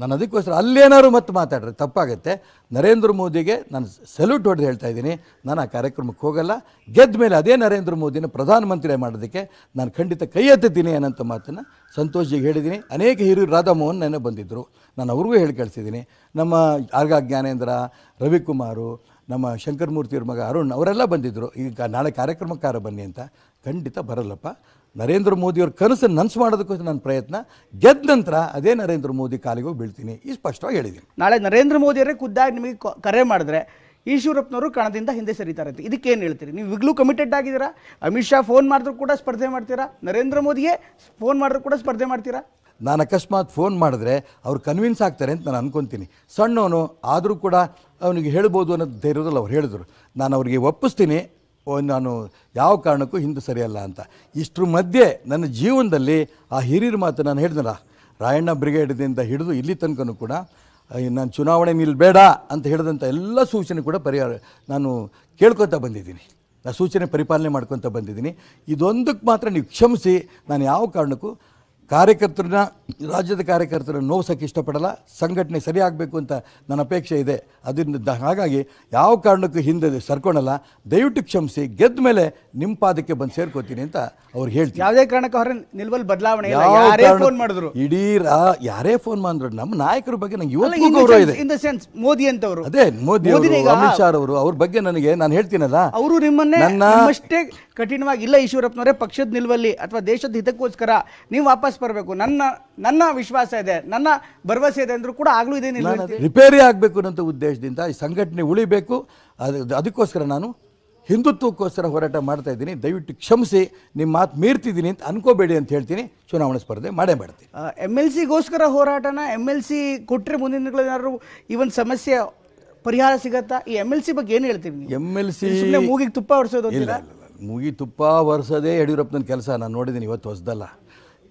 ನಾನು ಅದಕ್ಕೋಸ್ಕರ ಅಲ್ಲೇನಾದ್ರು ಮತ್ತೆ ಮಾತಾಡ್ರೆ ತಪ್ಪಾಗುತ್ತೆ ನರೇಂದ್ರ ಮೋದಿಗೆ ನಾನು ಸೆಲ್ಯೂಟ್ ಹೊಡೆದು ಹೇಳ್ತಾ ಇದ್ದೀನಿ ನಾನು ಆ ಕಾರ್ಯಕ್ರಮಕ್ಕೆ ಹೋಗಲ್ಲ ಗೆದ್ದ ಮೇಲೆ ಅದೇ ನರೇಂದ್ರ ಮೋದಿನ ಪ್ರಧಾನಮಂತ್ರಿ ಮಾಡೋದಕ್ಕೆ ನಾನು ಖಂಡಿತ ಕೈ ಎತ್ತಿದ್ದೀನಿ ಅನ್ನೋಂಥ ಮಾತನ್ನು ಸಂತೋಷಿಗೆ ಹೇಳಿದ್ದೀನಿ ಅನೇಕ ಹಿರಿಯರು ರಾಧಾಮೋಹನ್ ನೆನೆ ಬಂದಿದ್ದರು ನಾನು ಅವ್ರಿಗೂ ಹೇಳಿ ಕಳಿಸಿದ್ದೀನಿ ನಮ್ಮ ಆರ್ಗ ಜ್ಞಾನೇಂದ್ರ ರವಿಕುಮಾರು ನಮ್ಮ ಶಂಕರಮೂರ್ತಿಯವ್ರ ಮಗ ಅರುಣ್ ಅವರೆಲ್ಲ ಬಂದಿದ್ದರು ಈಗ ನಾಳೆ ಕಾರ್ಯಕ್ರಮಕ್ಕಾರ ಬನ್ನಿ ಅಂತ ಖಂಡಿತ ಬರಲ್ಲಪ್ಪ ನರೇಂದ್ರ ಮೋದಿಯವ್ರ ಕನಸನ್ನು ನನಸು ಮಾಡೋದಕ್ಕೋಸ್ಕರ ನನ್ನ ಪ್ರಯತ್ನ ಗೆದ್ದ ನಂತರ ಅದೇ ನರೇಂದ್ರ ಮೋದಿ ಕಾಲಿಗೆ ಬೀಳ್ತೀನಿ ಈ ಸ್ಪಷ್ಟವಾಗಿ ಹೇಳಿದ್ದೀನಿ ನಾಳೆ ನರೇಂದ್ರ ಮೋದಿಯವರೇ ಖುದ್ದಾಗಿ ನಿಮಗೆ ಕರೆ ಮಾಡಿದ್ರೆ ಈಶ್ವರಪ್ಪನವರು ಕಣದಿಂದ ಹಿಂದೆ ಸರಿತಾರೆ ಅಂತ ಇದಕ್ಕೇನು ಹೇಳ್ತೀರಿ ನೀವು ಈಗಲೂ ಕಮಿಟೆಡ್ ಆಗಿದ್ದೀರಾ ಅಮಿತ್ ಶಾ ಫೋನ್ ಮಾಡಿದ್ರು ಕೂಡ ಸ್ಪರ್ಧೆ ಮಾಡ್ತೀರಾ ನರೇಂದ್ರ ಮೋದಿಯೇ ಫೋನ್ ಮಾಡಿದ್ರು ಕೂಡ ಸ್ಪರ್ಧೆ ಮಾಡ್ತೀರಾ ನಾನು ಅಕಸ್ಮಾತ್ ಫೋನ್ ಮಾಡಿದ್ರೆ ಅವ್ರು ಕನ್ವಿನ್ಸ್ ಆಗ್ತಾರೆ ಅಂತ ನಾನು ಅಂದ್ಕೊತೀನಿ ಸಣ್ಣವನು ಆದರೂ ಕೂಡ ಅವನಿಗೆ ಹೇಳ್ಬೋದು ಅನ್ನೋ ಧೈರ್ಯದಲ್ಲಿ ಅವ್ರು ಹೇಳಿದ್ರು ನಾನು ಅವರಿಗೆ ಒಪ್ಪಿಸ್ತೀನಿ ನಾನು ಯಾವ ಕಾರಣಕ್ಕೂ ಹಿಂದೂ ಸರಿಯಲ್ಲ ಅಂತ ಇಷ್ಟರ ಮಧ್ಯೆ ನನ್ನ ಜೀವನದಲ್ಲಿ ಆ ಹಿರಿಯರ ಮಾತು ನಾನು ಹೇಳಿದ್ನಲ್ಲ ರಾಯಣ್ಣ ಬ್ರಿಗೇಡ್ದಿಂದ ಹಿಡಿದು ಇಲ್ಲಿ ತನಕನೂ ಕೂಡ ನಾನು ಚುನಾವಣೆ ನಿಲ್ಬೇಡ ಅಂತ ಹೇಳಿದಂಥ ಎಲ್ಲ ಸೂಚನೆ ಕೂಡ ಪರಿಹಾರ ನಾನು ಕೇಳ್ಕೊತಾ ಬಂದಿದ್ದೀನಿ ನಾನು ಸೂಚನೆ ಪರಿಪಾಲನೆ ಮಾಡ್ಕೊತಾ ಬಂದಿದ್ದೀನಿ ಇದೊಂದಕ್ಕೆ ಮಾತ್ರ ನೀವು ಕ್ಷಮಿಸಿ ನಾನು ಯಾವ ಕಾರಣಕ್ಕೂ ಕಾರ್ಯಕರ್ತರನ್ನ ರಾಜ್ಯದ ಕಾರ್ಯಕರ್ತರು ನೋವು ಇಷ್ಟಪಡಲ್ಲ ಸಂಘಟನೆ ಸರಿಯಾಗಬೇಕು ಅಂತ ನನ್ನ ಅಪೇಕ್ಷೆ ಇದೆ ಅದರಿಂದ ಹಾಗಾಗಿ ಯಾವ ಕಾರಣಕ್ಕೂ ಹಿಂದೆ ಸರ್ಕೊಂಡಲ್ಲ ದಯವಿಟ್ಟು ಕ್ಷಮಿಸಿ ಗೆದ್ದ ಮೇಲೆ ನಿಮ್ಮ ಪಾದಕ್ಕೆ ಬಂದು ಸೇರ್ಕೋತೀನಿ ಅಂತ ಅವ್ರು ಹೇಳ್ತೀನಿ ಯಾವುದೇ ಕಾರಣಕ್ಕೆ ಅವರ ನಿಲ್ವಲ್ ಬದಲಾವಣೆ ಮಾಡಿದ್ರು ಇಡೀ ಯಾರೇ ಫೋನ್ ಮಾಡಿದ್ರು ನಮ್ಮ ನಾಯಕರ ಬಗ್ಗೆ ನಂಗೆ ಇದೆ ಇನ್ ದ ಸೆನ್ಸ್ ಮೋದಿ ಅಂತವರು ಅದೇ ಮೋದಿ ಅಮಿತ್ ಶಾ ಅವರು ಅವ್ರ ಬಗ್ಗೆ ನನಗೆ ನಾನು ಹೇಳ್ತೀನಲ್ಲ ಅವರು ನಿಮ್ಮನ್ನೇ ಅಷ್ಟೇ ಕಠಿಣವಾಗಿ ಇಲ್ಲ ಈಶ್ವರಪ್ಪನವರೇ ಪಕ್ಷದ ನಿಲ್ವಲ್ಲಿ ಅಥವಾ ದೇಶದ ಹಿತಕ್ಕೋಸ್ಕರ ನೀವು ವಾಪಸ್ ಬರಬೇಕು ನನ್ನ ನನ್ನ ವಿಶ್ವಾಸ ಇದೆ ನನ್ನ ಭರವಸೆ ಇದೆ ಅಂದ್ರೂ ಕೂಡ ಆಗಲೂ ಇದೇನಿಲ್ಲ ರಿಪೇರಿ ಆಗಬೇಕು ಅನ್ನೋ ಉದ್ದೇಶದಿಂದ ಈ ಸಂಘಟನೆ ಉಳಿಬೇಕು ಅದು ಅದಕ್ಕೋಸ್ಕರ ನಾನು ಹಿಂದುತ್ವಕ್ಕೋಸ್ಕರ ಹೋರಾಟ ಮಾಡ್ತಾ ಇದ್ದೀನಿ ದಯವಿಟ್ಟು ಕ್ಷಮಿಸಿ ನಿಮ್ಮ ಮಾತು ಮೀರ್ತಿದ್ದೀನಿ ಅಂತ ಅನ್ಕೋಬೇಡಿ ಅಂತ ಹೇಳ್ತೀನಿ ಚುನಾವಣಾ ಸ್ಪರ್ಧೆ ಮಾಡೇ ಮಾಡ್ತೀನಿ ಎಮ್ ಎಲ್ ಸಿಗೋಸ್ಕರ ಹೋರಾಟನ ಎಮ್ ಎಲ್ ಸಿ ಕೊಟ್ಟರೆ ಮುಂದಿನ ದಿನಗಳಲ್ಲಿ ಈ ಒಂದು ಸಮಸ್ಯೆ ಪರಿಹಾರ ಸಿಗತ್ತಾ ಈ ಎಮ್ ಎಲ್ ಸಿ ಬಗ್ಗೆ ಏನು ಹೇಳ್ತೀನಿ ಎಮ್ ಎಲ್ ಸಿ ಮೂಗಿಗೆ ತುಪ್ಪ ಹೊರಿಸೋದು ಮೂಗಿ ತುಪ್ಪ ಒರೆಸೋದೇ ಯಡಿಯೂರಪ್ಪನ ಕೆಲಸ ನಾನು ನೋಡಿದ್ದೀನಿ ಇವತ್ತು ಹೊಸದಲ್ಲ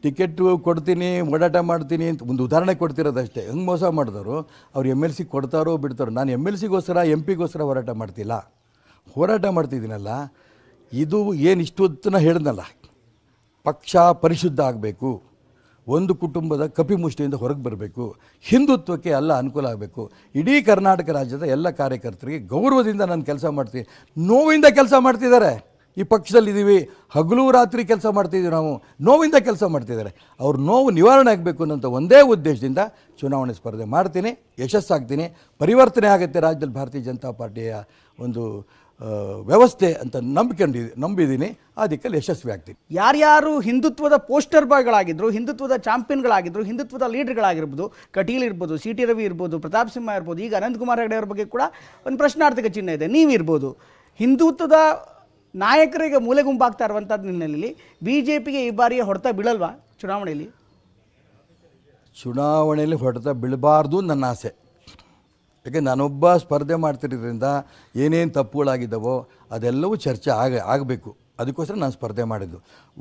ಟಿಕೆಟು ಕೊಡ್ತೀನಿ ಓಡಾಟ ಮಾಡ್ತೀನಿ ಅಂತ ಒಂದು ಉದಾಹರಣೆ ಕೊಡ್ತಿರೋದಷ್ಟೇ ಹೆಂಗೆ ಮೋಸ ಮಾಡಿದವರು ಅವ್ರು ಎಮ್ ಎಲ್ ಸಿ ಕೊಡ್ತಾರೋ ಬಿಡ್ತಾರೋ ನಾನು ಎಮ್ ಎಲ್ ಸಿಗೋಸ್ಕರ ಎಂ ಪಿಗೋಸ್ಕರ ಹೋರಾಟ ಮಾಡ್ತಿಲ್ಲ ಹೋರಾಟ ಮಾಡ್ತಿದ್ದೀನಲ್ಲ ಇದು ಏನು ಇಷ್ಟು ಹೊತ್ತನ ಹೇಳ್ದಲ್ಲ ಪಕ್ಷ ಪರಿಶುದ್ಧ ಆಗಬೇಕು ಒಂದು ಕುಟುಂಬದ ಕಪಿಮುಷ್ಟಿಯಿಂದ ಹೊರಗೆ ಬರಬೇಕು ಹಿಂದುತ್ವಕ್ಕೆ ಎಲ್ಲ ಅನುಕೂಲ ಆಗಬೇಕು ಇಡೀ ಕರ್ನಾಟಕ ರಾಜ್ಯದ ಎಲ್ಲ ಕಾರ್ಯಕರ್ತರಿಗೆ ಗೌರವದಿಂದ ನಾನು ಕೆಲಸ ಮಾಡ್ತೀನಿ ನೋವಿಂದ ಕೆಲಸ ಮಾಡ್ತಿದ್ದಾರೆ ಈ ಪಕ್ಷದಲ್ಲಿದ್ದೀವಿ ಹಗಲು ರಾತ್ರಿ ಕೆಲಸ ಮಾಡ್ತಿದ್ದೀವಿ ನಾವು ನೋವಿಂದ ಕೆಲಸ ಮಾಡ್ತಿದ್ದಾರೆ ಅವ್ರ ನೋವು ನಿವಾರಣೆ ಆಗಬೇಕು ಅನ್ನೋಂಥ ಒಂದೇ ಉದ್ದೇಶದಿಂದ ಚುನಾವಣೆ ಸ್ಪರ್ಧೆ ಮಾಡ್ತೀನಿ ಯಶಸ್ಸಾಗ್ತೀನಿ ಪರಿವರ್ತನೆ ಆಗುತ್ತೆ ರಾಜ್ಯದಲ್ಲಿ ಭಾರತೀಯ ಜನತಾ ಪಾರ್ಟಿಯ ಒಂದು ವ್ಯವಸ್ಥೆ ಅಂತ ನಂಬಿಕೊಂಡಿ ನಂಬಿದ್ದೀನಿ ಆ ಯಶಸ್ವಿ ಆಗ್ತೀನಿ ಯಾರ್ಯಾರು ಹಿಂದುತ್ವದ ಪೋಸ್ಟರ್ ಬಾಯ್ಗಳಾಗಿದ್ದರು ಹಿಂದುತ್ವದ ಚಾಂಪಿಯನ್ಗಳಾಗಿದ್ದರು ಹಿಂದುತ್ವದ ಲೀಡರ್ಗಳಾಗಿರ್ಬೋದು ಕಟೀಲ್ ಇರ್ಬೋದು ಸಿ ಟಿ ರವಿ ಇರ್ಬೋದು ಪ್ರತಾಪ್ ಸಿಂಹ ಇರ್ಬೋದು ಈಗ ಅನಂತಕುಮಾರ್ ಹೆಗಡೆ ಅವ್ರ ಬಗ್ಗೆ ಕೂಡ ಒಂದು ಪ್ರಶ್ನಾರ್ಥಕ ಚಿಹ್ನೆ ಇದೆ ನೀವಿರ್ಬೋದು ಹಿಂದುತ್ವದ ನಾಯಕರಿಗೆ ಮೂಲೆ ಗುಂಪಾಗ್ತಾ ಇರುವಂಥದ್ದು ನಿನ್ನೆಲೆಯಲ್ಲಿ ಬಿ ಜೆ ಪಿಗೆ ಈ ಬಾರಿ ಹೊಡೆತ ಬೀಳಲ್ವಾ ಚುನಾವಣೆಯಲ್ಲಿ ಚುನಾವಣೆಯಲ್ಲಿ ಹೊಡೆತ ಬೀಳಬಾರ್ದು ನನ್ನ ಆಸೆ ಯಾಕೆ ನಾನೊಬ್ಬ ಸ್ಪರ್ಧೆ ಮಾಡ್ತಿರೋದ್ರಿಂದ ಏನೇನು ತಪ್ಪುಗಳಾಗಿದ್ದಾವೋ ಅದೆಲ್ಲವೂ ಚರ್ಚೆ ಆಗ ಆಗಬೇಕು ಅದಕ್ಕೋಸ್ಕರ ನಾನು ಸ್ಪರ್ಧೆ ಮಾಡಿದ್ದು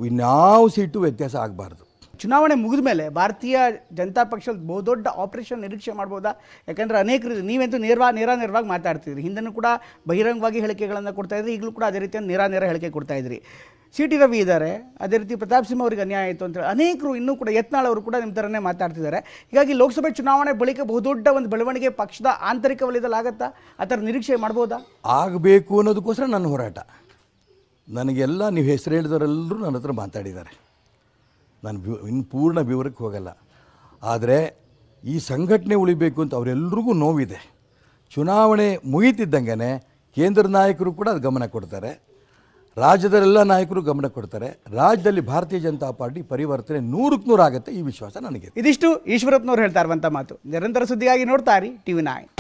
ಇನ್ಯಾವ ಸೀಟು ವ್ಯತ್ಯಾಸ ಆಗಬಾರ್ದು ಚುನಾವಣೆ ಮುಗಿದ ಮೇಲೆ ಭಾರತೀಯ ಜನತಾ ಪಕ್ಷದ ಬಹುದೊಡ್ಡ ಆಪರೇಷನ್ ನಿರೀಕ್ಷೆ ಮಾಡ್ಬೋದಾ ಯಾಕಂದರೆ ಅನೇಕರು ರೀತಿ ನೀವಂತೂ ನೇರ ನೇರ ನೇರವಾಗಿ ಮಾತಾಡ್ತಿದ್ರಿ ಹಿಂದೆನೂ ಕೂಡ ಬಹಿರಂಗವಾಗಿ ಹೇಳಿಕೆಗಳನ್ನು ಕೊಡ್ತಾ ಕೊಡ್ತಾಯಿದ್ರಿ ಈಗಲೂ ಕೂಡ ಅದೇ ರೀತಿಯ ನೇರ ನೇರ ಹೇಳಿಕೆ ಕೊಡ್ತಾಯಿದ್ರಿ ಸಿ ಟಿ ರವಿ ಇದ್ದಾರೆ ಅದೇ ರೀತಿ ಪ್ರತಾಪ್ ಸಿಂಹ ಅವರಿಗೆ ಅನ್ಯಾಯ ಆಯಿತು ಅಂತೇಳಿ ಅನೇಕರು ಇನ್ನೂ ಕೂಡ ಯತ್ನಾಳ್ ಅವರು ಕೂಡ ನಿಮ್ಮ ಥರನೇ ಮಾತಾಡ್ತಿದ್ದಾರೆ ಹೀಗಾಗಿ ಲೋಕಸಭೆ ಚುನಾವಣೆ ಬಳಿಕ ಬಹುದೊಡ್ಡ ಒಂದು ಬೆಳವಣಿಗೆ ಪಕ್ಷದ ಆಂತರಿಕ ವಲಯದಲ್ಲಿ ಆಗತ್ತಾ ಆ ಥರ ನಿರೀಕ್ಷೆ ಮಾಡ್ಬೋದಾ ಆಗಬೇಕು ಅನ್ನೋದಕ್ಕೋಸ್ಕರ ನನ್ನ ಹೋರಾಟ ನನಗೆಲ್ಲ ನೀವು ಹೆಸರು ಹೇಳಿದವರೆಲ್ಲರೂ ನನ್ನ ಹತ್ರ ಮಾತಾಡಿದ್ದಾರೆ ನಾನು ಇನ್ನು ಪೂರ್ಣ ವಿವರಕ್ಕೆ ಹೋಗಲ್ಲ ಆದರೆ ಈ ಸಂಘಟನೆ ಉಳಿಬೇಕು ಅಂತ ಅವರೆಲ್ರಿಗೂ ನೋವಿದೆ ಚುನಾವಣೆ ಮುಗಿತಿದ್ದಂಗೆ ಕೇಂದ್ರ ನಾಯಕರು ಕೂಡ ಅದು ಗಮನ ಕೊಡ್ತಾರೆ ರಾಜ್ಯದಲ್ಲೆಲ್ಲ ನಾಯಕರು ಗಮನ ಕೊಡ್ತಾರೆ ರಾಜ್ಯದಲ್ಲಿ ಭಾರತೀಯ ಜನತಾ ಪಾರ್ಟಿ ಪರಿವರ್ತನೆ ನೂರಕ್ಕೆ ನೂರಾಗುತ್ತೆ ಈ ವಿಶ್ವಾಸ ನನಗೆ ಇದಿಷ್ಟು ಈಶ್ವರಪ್ಪನವ್ರು ಹೇಳ್ತಾ ಇರುವಂಥ ಮಾತು ನಿರಂತರ ಸುದ್ದಿಗಾಗಿ ನೋಡ್ತಾ ರೀ ಟಿವಿ ನಾಯ್